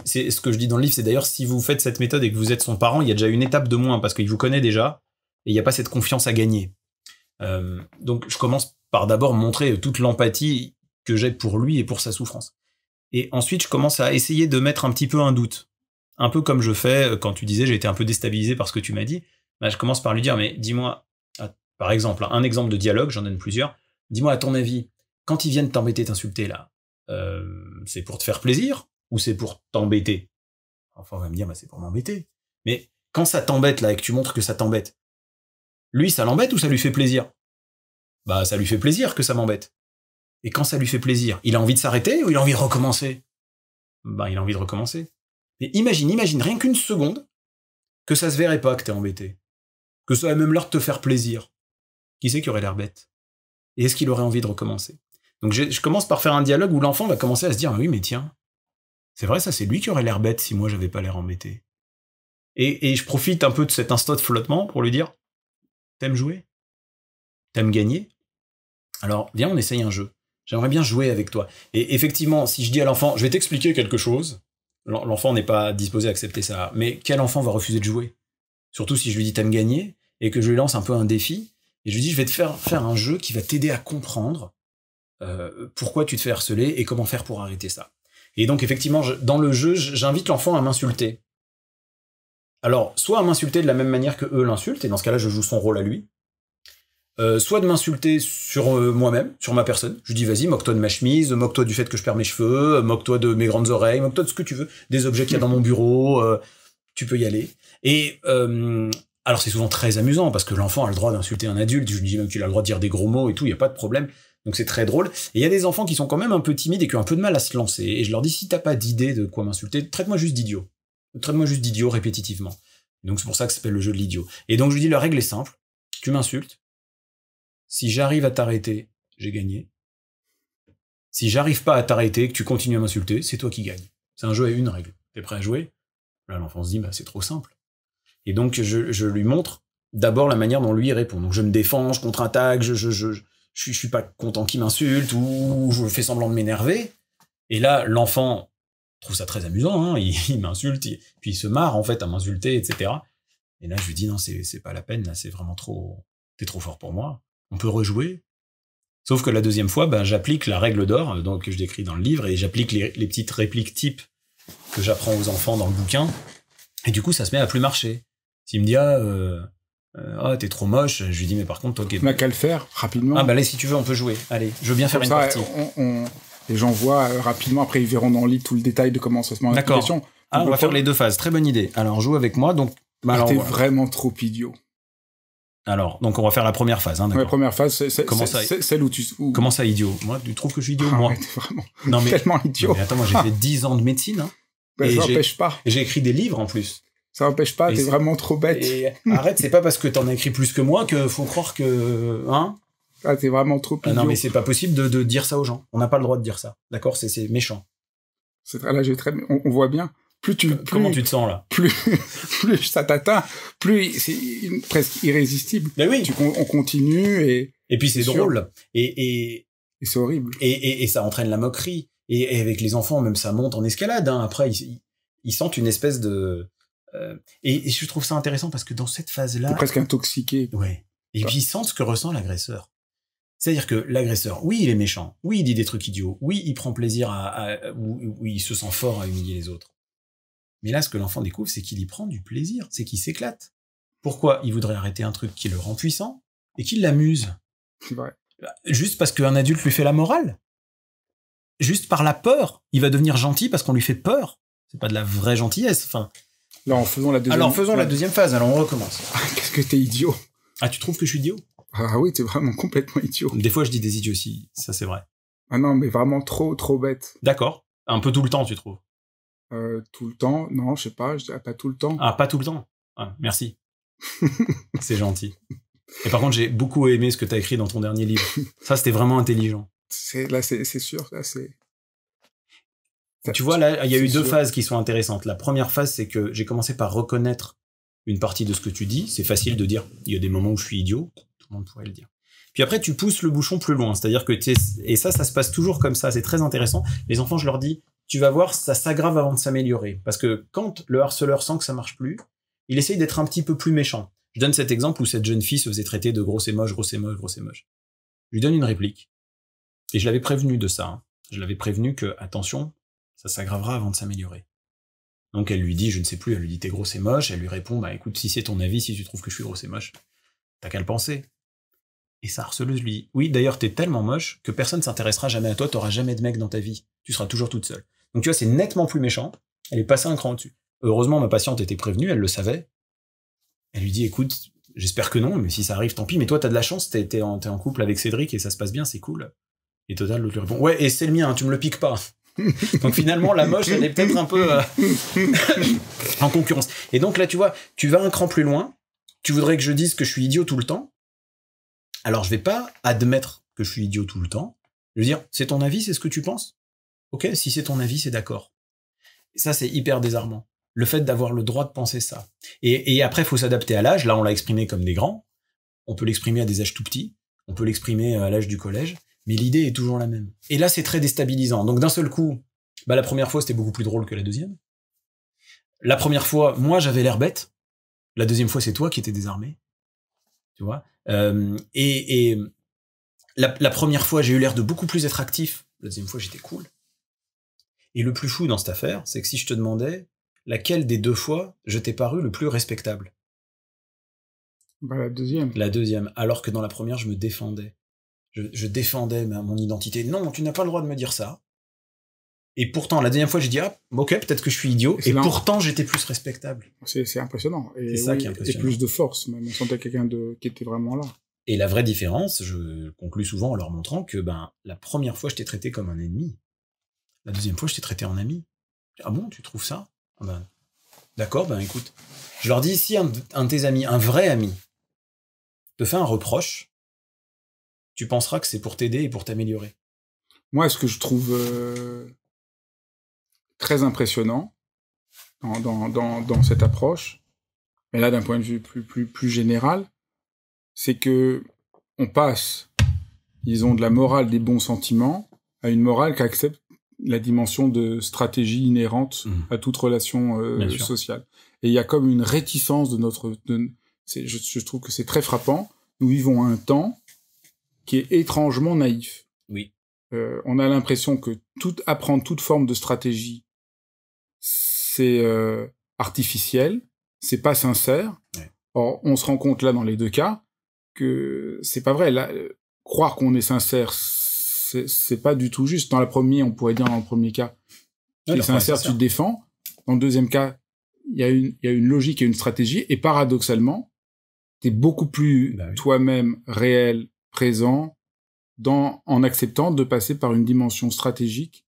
Speaker 1: c'est ce que je dis dans le livre, c'est d'ailleurs si vous faites cette méthode et que vous êtes son parent, il y a déjà une étape de moins parce qu'il vous connaît déjà et il n'y a pas cette confiance à gagner. Euh, donc je commence par d'abord montrer toute l'empathie que j'ai pour lui et pour sa souffrance. Et ensuite, je commence à essayer de mettre un petit peu un doute. Un peu comme je fais euh, quand tu disais j'ai été un peu déstabilisé par ce que tu m'as dit. Bah, je commence par lui dire, mais dis-moi, ah, par exemple, un exemple de dialogue, j'en donne plusieurs. Dis-moi, à ton avis, quand ils viennent t'embêter, t'insulter là, euh, c'est pour te faire plaisir ou c'est pour t'embêter Enfin, va me dire, bah, c'est pour m'embêter. Mais quand ça t'embête, là, et que tu montres que ça t'embête, lui, ça l'embête ou ça lui fait plaisir Bah, ça lui fait plaisir que ça m'embête. Et quand ça lui fait plaisir, il a envie de s'arrêter ou il a envie de recommencer Bah, il a envie de recommencer. Mais imagine, imagine, rien qu'une seconde, que ça se verrait pas que t'es embêté. Que ça ait même l'air de te faire plaisir. Qui c'est qui aurait l'air bête Et est-ce qu'il aurait envie de recommencer Donc je, commence par faire un dialogue où l'enfant va commencer à se dire, oui, mais tiens, c'est vrai, ça, c'est lui qui aurait l'air bête si moi j'avais pas l'air embêté. Et, je profite un peu de cet instant de flottement pour lui dire T'aimes jouer T'aimes gagner Alors, viens, on essaye un jeu. J'aimerais bien jouer avec toi. Et effectivement, si je dis à l'enfant Je vais t'expliquer quelque chose, l'enfant n'est pas disposé à accepter ça. Mais quel enfant va refuser de jouer Surtout si je lui dis T'aimes gagner et que je lui lance un peu un défi et je lui dis Je vais te faire, faire un jeu qui va t'aider à comprendre euh, pourquoi tu te fais harceler et comment faire pour arrêter ça. Et donc effectivement, dans le jeu, j'invite l'enfant à m'insulter. Alors, soit à m'insulter de la même manière que eux l'insultent, et dans ce cas-là, je joue son rôle à lui. Euh, soit de m'insulter sur euh, moi-même, sur ma personne. Je dis vas-y, moque-toi de ma chemise, moque-toi du fait que je perds mes cheveux, euh, moque-toi de mes grandes oreilles, moque-toi de ce que tu veux, des objets qu'il y a dans mon bureau, tu peux y aller. Et alors c'est souvent très amusant parce que l'enfant a le droit d'insulter un adulte, je lui dis même qu'il a le droit de dire des gros mots et tout, il n'y a pas de problème. Donc c'est très drôle. Et il y a des enfants qui sont quand même un peu timides et qui ont un peu de mal à se lancer. Et je leur dis, si t'as pas d'idée de quoi m'insulter, traite-moi juste d'idiot. Traite-moi juste d'idiot répétitivement. Donc c'est pour ça que ça s'appelle le jeu de l'idiot. Et donc je lui dis, la règle est simple. Tu m'insultes. Si j'arrive à t'arrêter, j'ai gagné. Si j'arrive pas à t'arrêter, que tu continues à m'insulter, c'est toi qui gagnes. C'est un jeu à une règle. T'es prêt à jouer Là, l'enfant se dit, bah, c'est trop simple. Et donc, je, je lui montre d'abord la manière dont lui répond. Donc, je me défends, je contre-attaque, je, je, je, je, suis pas content qu'il m'insulte ou je fais semblant de m'énerver. Et là, l'enfant trouve ça très amusant, hein. il, m'insulte, puis il se marre en fait à m'insulter, etc. Et là, je lui dis non, c'est pas la peine, là, c'est vraiment trop, t'es trop fort pour moi. On peut rejouer. Sauf que la deuxième fois, ben, j'applique la règle d'or, euh, que je décris dans le livre, et j'applique les, petites répliques type que j'apprends aux enfants dans le bouquin. Et du coup, ça se met à plus marcher. S'il me dit ah euh, euh, ah oh, t'es trop moche. Je lui dis mais par contre ok. On a qu'à le faire rapidement. Ah bah là, si tu veux on peut jouer. Allez je veux bien faire une partie. On, on... Les gens
Speaker 2: voient euh, rapidement après ils verront dans le lit tout le détail de comment ça se met en application. Ah, on, va faire les
Speaker 1: deux phases. Très bonne idée. Alors joue avec moi donc. Bah, ah, alors, t'es vraiment trop idiot. Alors, donc on va faire la première phase. la hein, première phase, c'est celle où tu. Comment ça, idiot Moi, tu trouves que je suis idiot ah, Moi. vraiment non, mais, tellement idiot. mais attends, moi j'ai fait 10 ans de médecine. Hein, bah, n'empêche et pas. J'ai écrit des livres en plus. Ça n'empêche pas, t'es vraiment trop bête. Et arrête, c'est pas parce que t'en as écrit plus que moi que faut croire que. Hein ah, t'es vraiment trop ah idiot. non, mais c'est pas possible de, dire ça aux gens. On n'a pas le droit de dire ça. D'accord C'est méchant. C'est là, je très... on, on voit bien. Plus tu, Comment tu te sens là plus,
Speaker 2: plus ça t'atteint, plus c'est presque irrésistible. Mais oui. on continue
Speaker 1: et. Et puis c'est drôle. Et, et, et c'est horrible. Et, et, et, ça entraîne la moquerie. Et, avec les enfants, même ça monte en escalade. Hein. Après, ils, sentent une espèce de euh, et, je trouve ça intéressant parce que dans cette phase-là. Presque intoxiqué. Ouais. Et bah. puis, ils ce que ressent l'agresseur. C'est-à-dire que l'agresseur, oui, il est méchant, oui, il dit des trucs idiots, oui, il prend plaisir à, à il se sent fort à humilier les autres. Mais là, ce que l'enfant découvre, c'est qu'il y prend du plaisir, c'est qu'il s'éclate. Pourquoi il voudrait arrêter un truc qui le rend puissant et qui l'amuse ouais. Juste parce qu'un adulte lui fait la morale Juste par la peur Il va devenir gentil parce qu'on lui fait peur C'est pas de la vraie gentillesse. Enfin, alors, en faisons la deuxième phase. Alors, on recommence. Ah, qu'est-ce que t'es idiot. Ah, tu trouves que je suis idiot
Speaker 2: Ah oui, t'es vraiment complètement idiot. Des fois, je dis des idiots aussi, Ça, c'est vrai. Ah non, mais vraiment trop, trop
Speaker 1: bête. D'accord. Un peu tout le temps, tu trouves
Speaker 2: euh, Tout le temps Non, je sais pas. pas tout le temps. Ah, pas tout le temps. Ah,
Speaker 1: merci. c'est gentil. Et par contre, j'ai beaucoup aimé ce que t'as écrit dans ton dernier livre. Ça, c'était vraiment intelligent.
Speaker 2: Là, c'est sûr. Là, c'est.
Speaker 1: Tu vois, là, il y a eu deux phases qui sont intéressantes. La première phase, c'est que j'ai commencé par reconnaître une partie de ce que tu dis. C'est facile de dire, il y a des moments où je suis idiot, tout le monde pourrait le dire. Puis après, tu pousses le bouchon plus loin. C'est-à-dire que, et ça, ça se passe toujours comme ça. C'est très intéressant. Les enfants, je leur dis, tu vas voir, ça s'aggrave avant de s'améliorer. Parce que quand le harceleur sent que ça marche plus, il essaye d'être un petit peu plus méchant. Je donne cet exemple où cette jeune fille se faisait traiter de grosse et moche, grosse et moche, grosse et moche. Je lui donne une réplique. Et je l'avais prévenu de ça. Hein. Je l'avais prévenu que, attention, ça s'aggravera avant de s'améliorer. Donc elle lui dit, je ne sais plus, elle lui dit t'es grosse et moche, elle lui répond, bah écoute, si c'est ton avis, si tu trouves que je suis grosse et moche, t'as qu'à le penser. Et sa harceleuse lui dit, oui, d'ailleurs, t'es tellement moche que personne s'intéressera jamais à toi, t'auras jamais de mec dans ta vie, tu seras toujours toute seule. Donc tu vois, c'est nettement plus méchant, elle est passée un cran au-dessus. Heureusement, ma patiente était prévenue, elle le savait. Elle lui dit, écoute, j'espère que non, mais si ça arrive, tant pis, mais toi, t'as de la chance, t'es en, en, couple avec Cédric et ça se passe bien, c'est cool. Et Total, lui répond, ouais, et c'est le mien, tu me le piques pas. donc finalement, la moche, elle est peut-être un peu euh, en concurrence. Et donc là, tu vois, tu vas un cran plus loin. Tu voudrais que je dise que je suis idiot tout le temps. Alors je vais pas admettre que je suis idiot tout le temps. Je veux dire, c'est ton avis, c'est ce que tu penses. Ok, si c'est ton avis, c'est d'accord. Ça, c'est hyper désarmant. Le fait d'avoir le droit de penser ça. Et, et après, il faut s'adapter à l'âge. Là, on l'a exprimé comme des grands. On peut l'exprimer à des âges tout petits. On peut l'exprimer euh, à l'âge du collège mais l'idée est toujours la même. Et là, c'est très déstabilisant. Donc d'un seul coup, bah, la première fois, c'était beaucoup plus drôle que la deuxième. La première fois, moi, j'avais l'air bête. La deuxième fois, c'est toi qui étais désarmé. Tu vois euh, Et, la, première fois, j'ai eu l'air de beaucoup plus être actif. La deuxième fois, j'étais cool. Et le plus fou dans cette affaire, c'est que si je te demandais laquelle des deux fois je t'ai paru le plus respectable bah, La deuxième. La deuxième, alors que dans la première, je me défendais je, défendais mon identité. Non, tu n'as pas le droit de me dire ça. Et pourtant, la deuxième fois, j'ai dit, ah, ok, peut-être que je suis idiot. Et, pourtant, j'étais plus respectable.
Speaker 2: C'est impressionnant. C'est ça qui est impressionnant. plus de
Speaker 1: force, même. On sentait quelqu'un qui était vraiment là. Et la vraie différence, je conclus souvent en leur montrant que, ben, la première fois, je t'ai traité comme un ennemi. La deuxième fois, je t'ai traité en ami. Ah bon, tu trouves ça? Ah ben, d'accord, ben, écoute. Je leur dis, si un, un de tes amis, un vrai ami, te fait un reproche, tu penseras que c'est pour t'aider et pour t'améliorer. Moi, ce que je trouve euh,
Speaker 2: très impressionnant dans, cette approche, mais là d'un point de vue plus, plus, général, c'est que on passe, ils ont de la morale des bons sentiments, à une morale qui accepte la dimension de stratégie inhérente mmh. à toute relation euh, sociale. Et il y a comme une réticence de notre... je trouve que c'est très frappant. Nous vivons un temps qui est étrangement naïf. Oui. Euh, on a l'impression que tout apprendre toute forme de stratégie, c'est euh, artificiel, c'est pas sincère. Or, on se rend compte là dans les deux cas que c'est pas vrai. Là, euh, croire qu'on est sincère, c'est pas du tout juste. Dans la première, on pourrait dire dans le premier cas,
Speaker 1: tu es sincère, tu te
Speaker 2: défends. Dans le deuxième cas, il y, a une, y a une logique et une stratégie. Et paradoxalement, tu es beaucoup plus bah toi-même réel présent dans, en acceptant de passer par une dimension stratégique.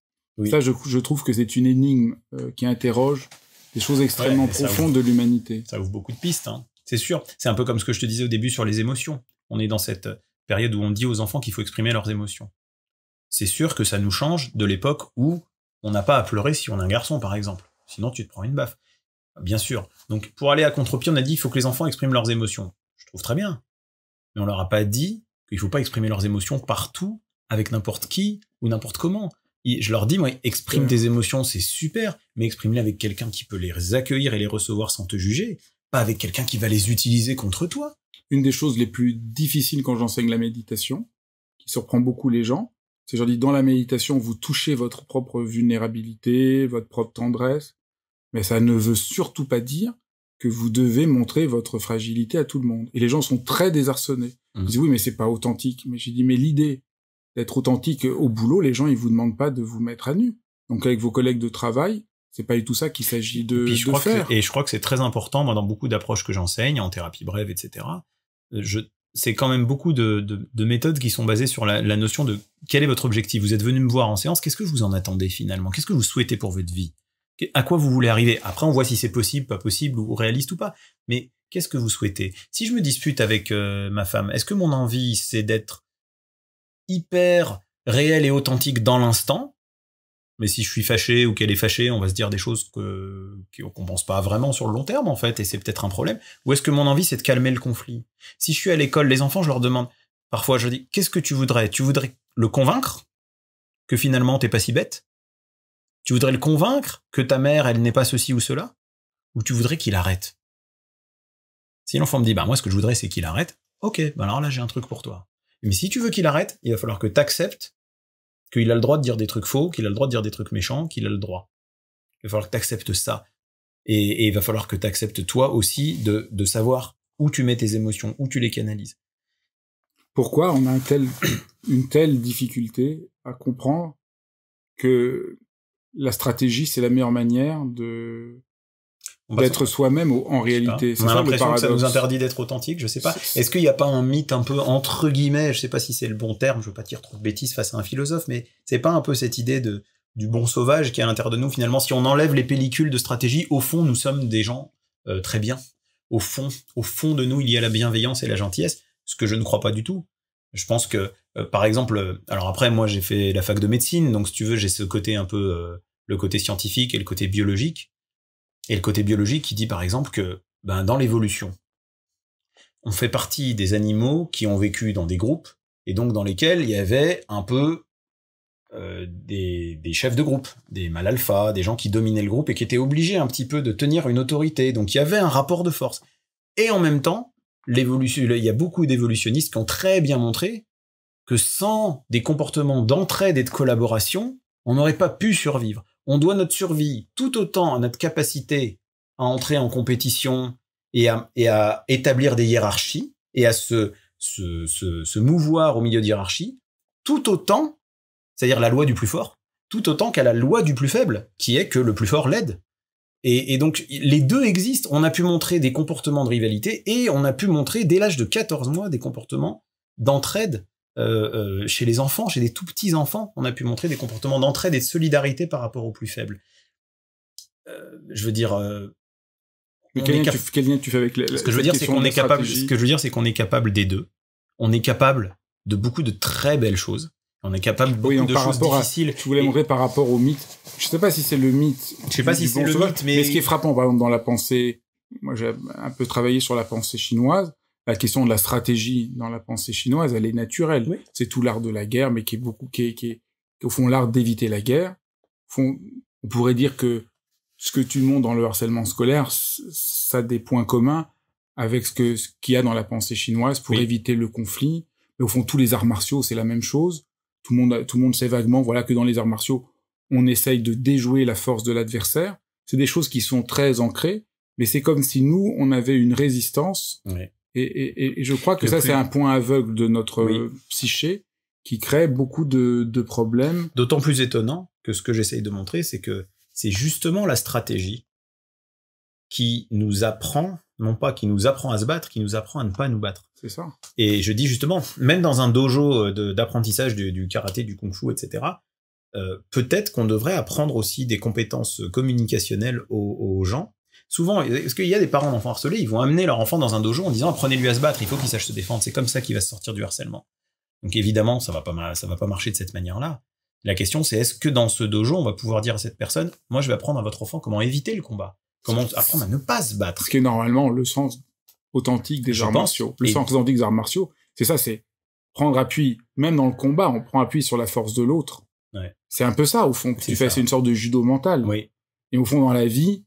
Speaker 2: Ça, je, je, trouve que c'est une énigme euh, qui interroge des choses extrêmement profondes de
Speaker 1: l'humanité. Ça ouvre beaucoup de pistes, hein. c'est sûr. C'est un peu comme ce que je te disais au début sur les émotions. On est dans cette période où on dit aux enfants qu'il faut exprimer leurs émotions. C'est sûr que ça nous change de l'époque où on n'a pas à pleurer si on est un garçon, par exemple. Sinon, tu te prends une baffe. Bien sûr. Donc, pour aller à contre-pied, on a dit qu'il faut que les enfants expriment leurs émotions. Je trouve très bien. Mais on leur a pas dit il faut pas exprimer leurs émotions partout, avec n'importe qui ou n'importe comment. je leur dis, moi, exprime tes émotions, c'est super, mais exprime-les avec quelqu'un qui peut les accueillir et les recevoir sans te juger, pas avec quelqu'un qui va les utiliser contre toi. Une des choses les plus difficiles quand j'enseigne
Speaker 2: la méditation, qui surprend beaucoup les gens, c'est que je leur dis, dans la méditation, vous touchez votre propre vulnérabilité, votre propre tendresse, mais ça ne veut surtout pas dire que vous devez montrer votre fragilité à tout le monde. Et les gens sont très désarçonnés. Mmh. Ils disent oui, mais c'est pas authentique. Mais j'ai dit mais l'idée d'être authentique au boulot, les gens ils vous demandent pas de vous mettre à
Speaker 1: nu. Donc avec vos collègues de travail, c'est pas du tout ça qu'il s'agit de, et je crois faire. Que, et je crois que c'est très important, moi, dans beaucoup d'approches que j'enseigne, en thérapie brève, etc. Euh, je, c'est quand même beaucoup de, méthodes qui sont basées sur la, notion de quel est votre objectif. Vous êtes venu me voir en séance, qu'est-ce que vous en attendez finalement Qu'est-ce que vous souhaitez pour votre vie à quoi vous voulez arriver. Après, on voit si c'est possible, pas possible, ou réaliste ou pas. Mais qu'est-ce que vous souhaitez Si je me dispute avec euh, ma femme, est-ce que mon envie, c'est d'être hyper réel et authentique dans l'instant mais si je suis fâché ou qu'elle est fâchée, on va se dire des choses que qu'on pense pas vraiment sur le long terme en fait, et c'est peut-être un problème. Ou est-ce que mon envie c'est de calmer le conflit Si je suis à l'école, les enfants, je leur demande parfois, je dis qu'est-ce que tu voudrais Tu voudrais le convaincre que finalement t'es pas si bête tu voudrais le convaincre que ta mère, elle n'est pas ceci ou cela Ou tu voudrais qu'il arrête Si l'enfant me dit, bah moi ce que je voudrais c'est qu'il arrête, ok, bah alors là j'ai un truc pour toi. Mais si tu veux qu'il arrête, il va falloir que tu acceptes qu'il a le droit de dire des trucs faux, qu'il a le droit de dire des trucs méchants, qu'il a le droit. Il va falloir que tu acceptes ça. Et, il va falloir que tu acceptes toi aussi de, savoir où tu mets tes émotions, où tu les canalises. Pourquoi on a une telle difficulté à comprendre que
Speaker 2: la stratégie, c'est la meilleure manière de d'être soi-même en réalité. On a l'impression que ça nous interdit
Speaker 1: d'être authentique, je sais pas. Est-ce qu'il n'y a pas un mythe un peu entre guillemets, je sais pas si c'est le bon terme, je veux pas dire trop de bêtises face à un philosophe, mais c'est pas un peu cette idée de du bon sauvage qui est à l'intérieur de nous finalement. Si on enlève les pellicules de stratégie, au fond, nous sommes des gens euh, très bien. Au fond, au fond de nous, il y a la bienveillance et la gentillesse, ce que je ne crois pas du tout. Je pense que euh, par exemple, euh, alors après, moi, j'ai fait la fac de médecine, donc si tu veux, j'ai ce côté un peu, euh, le côté scientifique et le côté biologique. Et le côté biologique qui dit, par exemple, que ben, dans l'évolution, on fait partie des animaux qui ont vécu dans des groupes, et donc dans lesquels il y avait un peu des, chefs de groupe, des mâles alpha, des gens qui dominaient le groupe et qui étaient obligés un petit peu de tenir une autorité. Donc il y avait un rapport de force. Et en même temps, l'évolution, il y a beaucoup d'évolutionnistes qui ont très bien montré que sans des comportements d'entraide et de collaboration, on n'aurait pas pu survivre. On doit notre survie tout autant à notre capacité à entrer en compétition et à, établir des hiérarchies et à se, mouvoir au milieu hiérarchies, tout autant, c'est-à-dire la loi du plus fort, tout autant qu'à la loi du plus faible, qui est que le plus fort l'aide. Et, et, donc les deux existent. On a pu montrer des comportements de rivalité et on a pu montrer dès l'âge de 14 mois des comportements d'entraide euh, euh, chez les enfants, chez des tout petits enfants, on a pu montrer des comportements d'entraide et de solidarité par rapport aux plus faibles. Euh, je veux dire. quel lien, tu, fais avec les, Ce que je veux dire, c'est qu'on est capable. Ce que je veux dire, c'est qu'on est capable des deux. On est capable de beaucoup de très belles choses. On est capable de beaucoup de choses difficiles.
Speaker 2: tu voulais montrer par rapport au mythe. Je sais pas si c'est le mythe. Je sais pas si c'est le mythe, mais... mais ce qui est frappant, par exemple, dans la pensée, moi j'ai un peu travaillé sur la pensée chinoise la question de la stratégie dans la pensée chinoise, elle est naturelle. C'est tout l'art de la guerre, mais qui est beaucoup, qui est, qui est au fond l'art d'éviter la guerre. on pourrait dire que ce que tu montres dans le harcèlement scolaire, ça a des points communs avec ce que qu'il y a dans la pensée chinoise pour éviter le conflit. Mais au fond, tous les arts martiaux, c'est la même chose. Tout le monde, tout le monde sait vaguement, voilà, que dans les arts martiaux, on essaye de déjouer la force de l'adversaire. C'est des choses qui sont très ancrées, mais c'est comme si nous, on avait une résistance et, je crois que ça, c'est un point aveugle de notre
Speaker 1: psyché qui crée beaucoup de, problèmes. D'autant plus étonnant que ce que j'essaye de montrer, c'est que c'est justement la stratégie qui nous apprend, non pas qui nous apprend à se battre, qui nous apprend à ne pas nous battre. C'est ça. Et je dis justement, même dans un dojo euh, d'apprentissage du, karaté, du kung-fu, etc., euh, peut-être qu'on devrait apprendre aussi des compétences communicationnelles aux gens souvent, est-ce qu'il y a des parents d'enfants harcelés, ils vont amener leur enfant dans un dojo en disant prenez-lui à se battre, il faut qu'il sache se défendre, c'est comme ça qu'il va se sortir du harcèlement. Donc évidemment, ça va pas ça va pas marcher de cette manière-là. La question c'est est-ce que dans ce dojo, on va pouvoir dire à cette personne moi je vais apprendre à votre enfant comment éviter le combat, comment apprendre à ne pas se battre. Ce qui
Speaker 2: est normalement le sens authentique des arts martiaux. Le sens authentique des arts martiaux, c'est ça, c'est prendre appui, même dans le combat, on prend appui sur la force de l'autre. C'est un peu ça, au fond. Tu c'est une sorte de judo mental. Oui. Et au fond, dans la vie,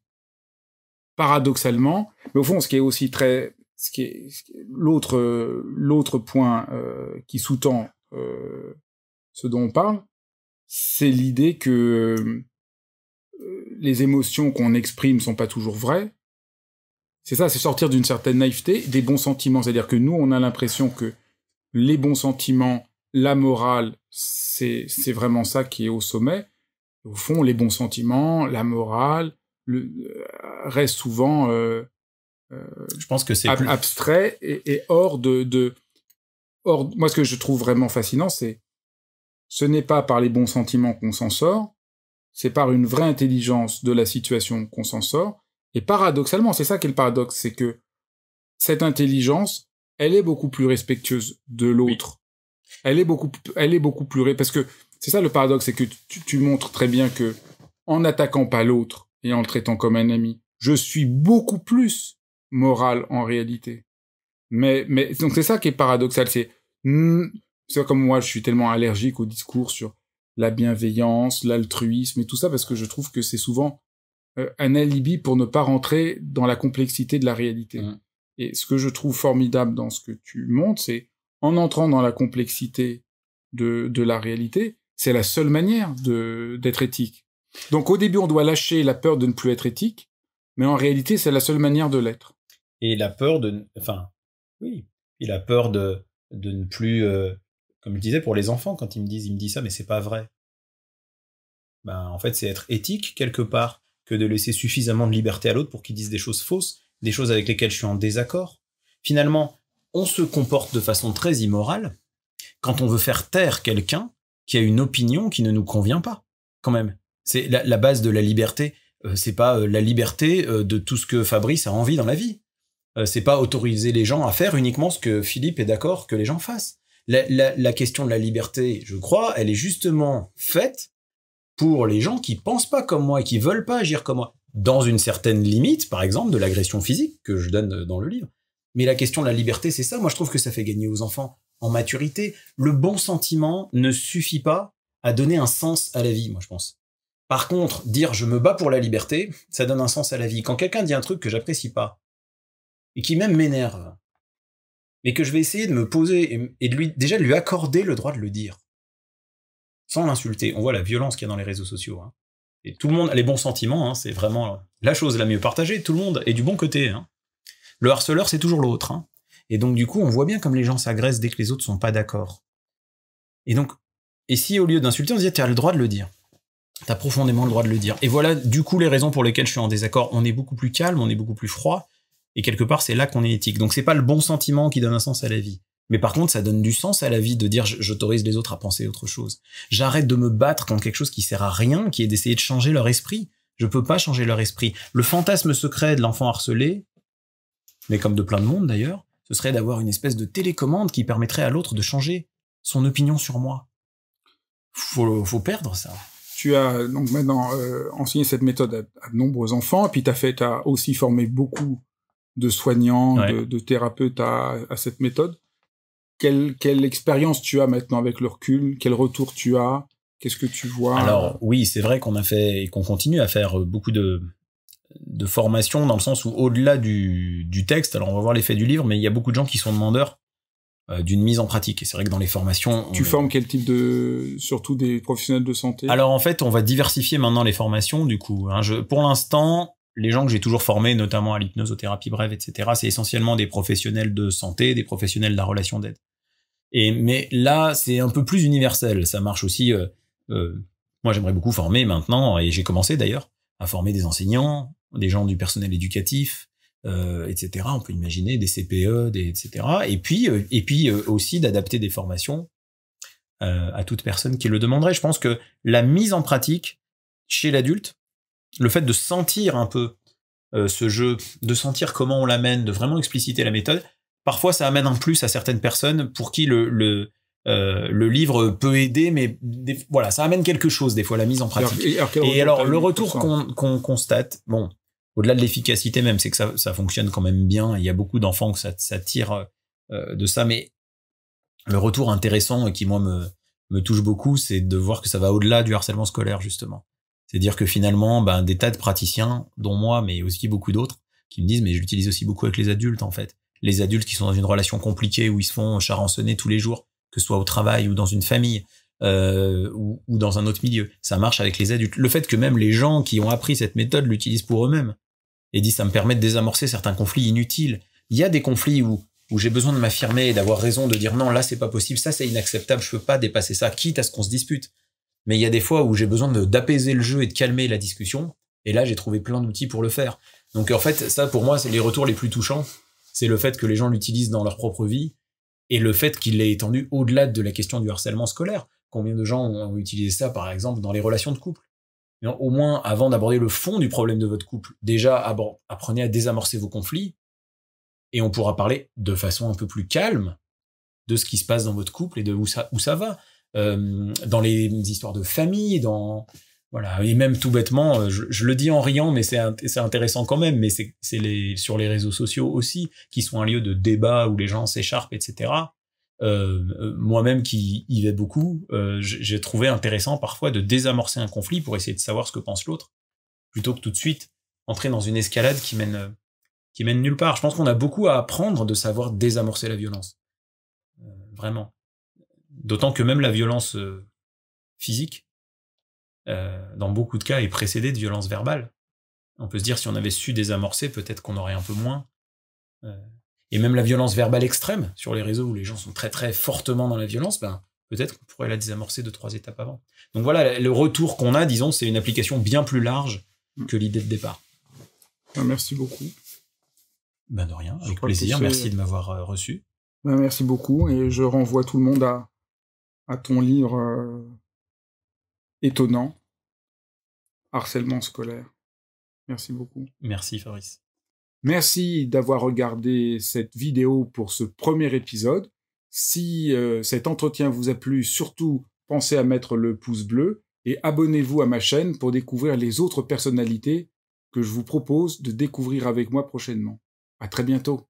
Speaker 2: paradoxalement. Mais au fond, ce qui est aussi très, ce qui est, l'autre, l'autre point euh, qui sous-tend euh, ce dont on parle, c'est l'idée que euh, les émotions qu'on exprime sont pas toujours vraies. C'est ça, c'est sortir d'une certaine naïveté, des bons sentiments. C'est-à-dire que nous, on a l'impression que les bons sentiments, la morale, c'est vraiment ça qui est au sommet. Au fond, les bons sentiments, la morale, le, euh, reste souvent euh, euh, je pense que c'est abstrait et, hors de, hors, moi ce que je trouve vraiment fascinant c'est ce n'est pas par les bons sentiments qu'on s'en sort c'est par une vraie intelligence de la situation qu'on s'en sort et paradoxalement c'est ça qui est le paradoxe c'est que cette intelligence elle est beaucoup plus respectueuse de l'autre elle est beaucoup elle est beaucoup plus parce que c'est ça le paradoxe c'est que tu, tu montres très bien que en n'attaquant pas l'autre et en le traitant comme un ami. Je suis beaucoup plus moral en réalité. Mais, mais donc c'est ça qui est paradoxal. C'est hmm, c'est comme moi, je suis tellement allergique au discours sur la bienveillance, l'altruisme et tout ça parce que je trouve que c'est souvent euh, un alibi pour ne pas rentrer dans la complexité de la réalité. Mmh. Et ce que je trouve formidable dans ce que tu montres, c'est en entrant dans la complexité de, de la réalité, c'est la seule manière d'être éthique. Donc au début, on doit lâcher la peur de ne plus être éthique, mais en réalité, c'est la seule manière de
Speaker 1: l'être. Et la peur de, enfin, oui, et la peur de, de ne plus, euh, comme je disais pour les enfants, quand ils me disent, ils me disent ça, mais c'est pas vrai. Ben, en fait, c'est être éthique quelque part que de laisser suffisamment de liberté à l'autre pour qu'il dise des choses fausses, des choses avec lesquelles je suis en désaccord. Finalement, on se comporte de façon très immorale quand on veut faire taire quelqu'un qui a une opinion qui ne nous convient pas, quand même. C'est la, base de la liberté. Euh, c'est pas euh, la liberté euh, de tout ce que Fabrice a envie dans la vie. c'est pas autoriser les gens à faire uniquement ce que Philippe est d'accord que les gens fassent. La, la, question de la liberté, je crois, elle est justement faite pour les gens qui pensent pas comme moi et qui veulent pas agir comme moi, dans une certaine limite, par exemple, de l'agression physique que je donne dans le livre. Mais la question de la liberté, c'est ça. Moi, je trouve que ça fait gagner aux enfants en maturité. Le bon sentiment ne suffit pas à donner un sens à la vie, moi, je pense. Par contre, dire je me bats pour la liberté, ça donne un sens à la vie. Quand quelqu'un dit un truc que j'apprécie pas, et qui même m'énerve, mais que je vais essayer de me poser et, de lui, déjà de lui accorder le droit de le dire, sans l'insulter. On voit la violence qu'il y a dans les réseaux sociaux. Hein. Et tout le monde, a les bons sentiments, hein, c'est vraiment la chose la mieux partagée, tout le monde est du bon côté. Hein. Le harceleur, c'est toujours l'autre. Et donc, du coup, on voit bien comme les gens s'agressent dès que les autres sont pas d'accord. Et donc, et si au lieu d'insulter, on disait, tu as le droit de le dire T'as profondément le droit de le dire. Et voilà, du coup, les raisons pour lesquelles je suis en désaccord. On est beaucoup plus calme, on est beaucoup plus froid. Et quelque part, c'est là qu'on est éthique. Donc, c'est pas le bon sentiment qui donne un sens à la vie. Mais par contre, ça donne du sens à la vie de dire j'autorise les autres à penser autre chose. J'arrête de me battre contre quelque chose qui sert à rien, qui est d'essayer de changer leur esprit. Je peux pas changer leur esprit. Le fantasme secret de l'enfant harcelé, mais comme de plein de monde d'ailleurs, ce serait d'avoir une espèce de télécommande qui permettrait à l'autre de changer son opinion sur moi. Faut, faut perdre ça
Speaker 2: tu as donc maintenant euh, enseigné cette méthode à, de nombreux enfants, et puis tu as, fait, as aussi formé beaucoup de soignants, de, thérapeutes à, cette méthode. Quelle, quelle expérience tu as maintenant avec le recul Quel retour tu as Qu'est-ce que tu vois Alors
Speaker 1: oui, c'est vrai qu'on a fait et qu'on continue à faire euh, beaucoup de, de formations dans le sens où au-delà du, du, texte, alors on va voir l'effet du livre, mais il y a beaucoup de gens qui sont demandeurs euh, d'une mise en pratique. Et c'est vrai que dans les formations... Tu
Speaker 2: formes quel type de... surtout des professionnels de santé Alors en
Speaker 1: fait, on va diversifier maintenant les formations, du coup. Hein. pour l'instant, les gens que j'ai toujours formés, notamment à l'hypnose, l'hypnosothérapie brève, etc., c'est essentiellement des professionnels de santé, des professionnels de la relation d'aide. Et mais là, c'est un peu plus universel. Ça marche aussi. Euh, euh, moi, j'aimerais beaucoup former maintenant, et j'ai commencé d'ailleurs à former des enseignants, des gens du personnel éducatif, euh, etc. On peut imaginer des CPE, etc. Et puis, euh, et puis euh, aussi d'adapter des formations à toute personne qui le demanderait. Je pense que la mise en pratique chez l'adulte, le fait de sentir un peu ce jeu, de sentir comment on l'amène, de vraiment expliciter la méthode, parfois ça amène un plus à certaines personnes pour qui le, le le livre peut aider, mais voilà, ça amène quelque chose des fois la mise en pratique. et alors, le retour qu'on constate, bon, au-delà de l'efficacité même, c'est que ça, fonctionne quand même bien. Il y a beaucoup d'enfants que ça, tire euh, de ça, mais le retour intéressant et qui moi me, touche beaucoup, c'est de voir que ça va au-delà du harcèlement scolaire justement. C'est-à-dire que finalement, ben, des tas de praticiens, dont moi, mais aussi beaucoup d'autres, qui me disent mais je l'utilise aussi beaucoup avec les adultes en fait. Les adultes qui sont dans une relation compliquée où ils se font charançonner tous les jours, que ce soit au travail ou dans une famille, euh, ou, dans un autre milieu. Ça marche avec les adultes. Le fait que même les gens qui ont appris cette méthode l'utilisent pour eux-mêmes et disent ça me permet de désamorcer certains conflits inutiles. Il y a des conflits où où j'ai besoin de m'affirmer et d'avoir raison de dire non, là c'est pas possible, ça c'est inacceptable, je peux pas dépasser ça, quitte à ce qu'on se dispute. Mais il y a des fois où j'ai besoin d'apaiser le jeu et de calmer la discussion, et là j'ai trouvé plein d'outils pour le faire. Donc en fait, ça pour moi, c'est les retours les plus touchants, c'est le fait que les gens l'utilisent dans leur propre vie, et le fait qu'il l'ait étendu au-delà de la question du harcèlement scolaire. Combien de gens ont utilisé ça, par exemple, dans les relations de couple Au moins, avant d'aborder le fond du problème de votre couple, déjà, apprenez à désamorcer vos conflits, et on pourra parler de façon un peu plus calme de ce qui se passe dans votre couple et de où ça, où ça va. dans les histoires de famille, dans voilà, et même tout bêtement, euh, je, le dis en riant, mais c'est intéressant quand même. Mais c'est les sur les réseaux sociaux aussi qui sont un lieu de débat où les gens s'écharpent, etc. Euh, euh, moi-même qui y vais beaucoup, euh, j'ai trouvé intéressant parfois de désamorcer un conflit pour essayer de savoir ce que pense l'autre, plutôt que tout de suite entrer dans une escalade qui mène, qui mène nulle part. Je pense qu'on a beaucoup à apprendre de savoir désamorcer la violence. vraiment. D'autant que même la violence physique, dans beaucoup de cas, est précédée de violence verbale. On peut se dire, si on avait su désamorcer, peut-être qu'on aurait un peu moins et même la violence verbale extrême sur les réseaux où les gens sont très très fortement dans la violence, ben, peut-être qu'on pourrait la désamorcer de trois étapes avant. Donc voilà, le retour qu'on a, disons, c'est une application bien plus large mm. que l'idée de départ. Ben, merci beaucoup. Ben de rien, avec plaisir. Merci de m'avoir euh, reçu.
Speaker 2: Ben, merci beaucoup et je renvoie tout le monde à, ton livre euh, étonnant, Harcèlement scolaire. Merci beaucoup.
Speaker 1: Merci Fabrice.
Speaker 2: Merci d'avoir regardé cette vidéo pour ce premier épisode. Si euh, cet entretien vous a plu, surtout pensez à mettre le pouce bleu et abonnez-vous à ma chaîne pour découvrir les autres personnalités que je vous propose de découvrir avec moi prochainement. À très bientôt.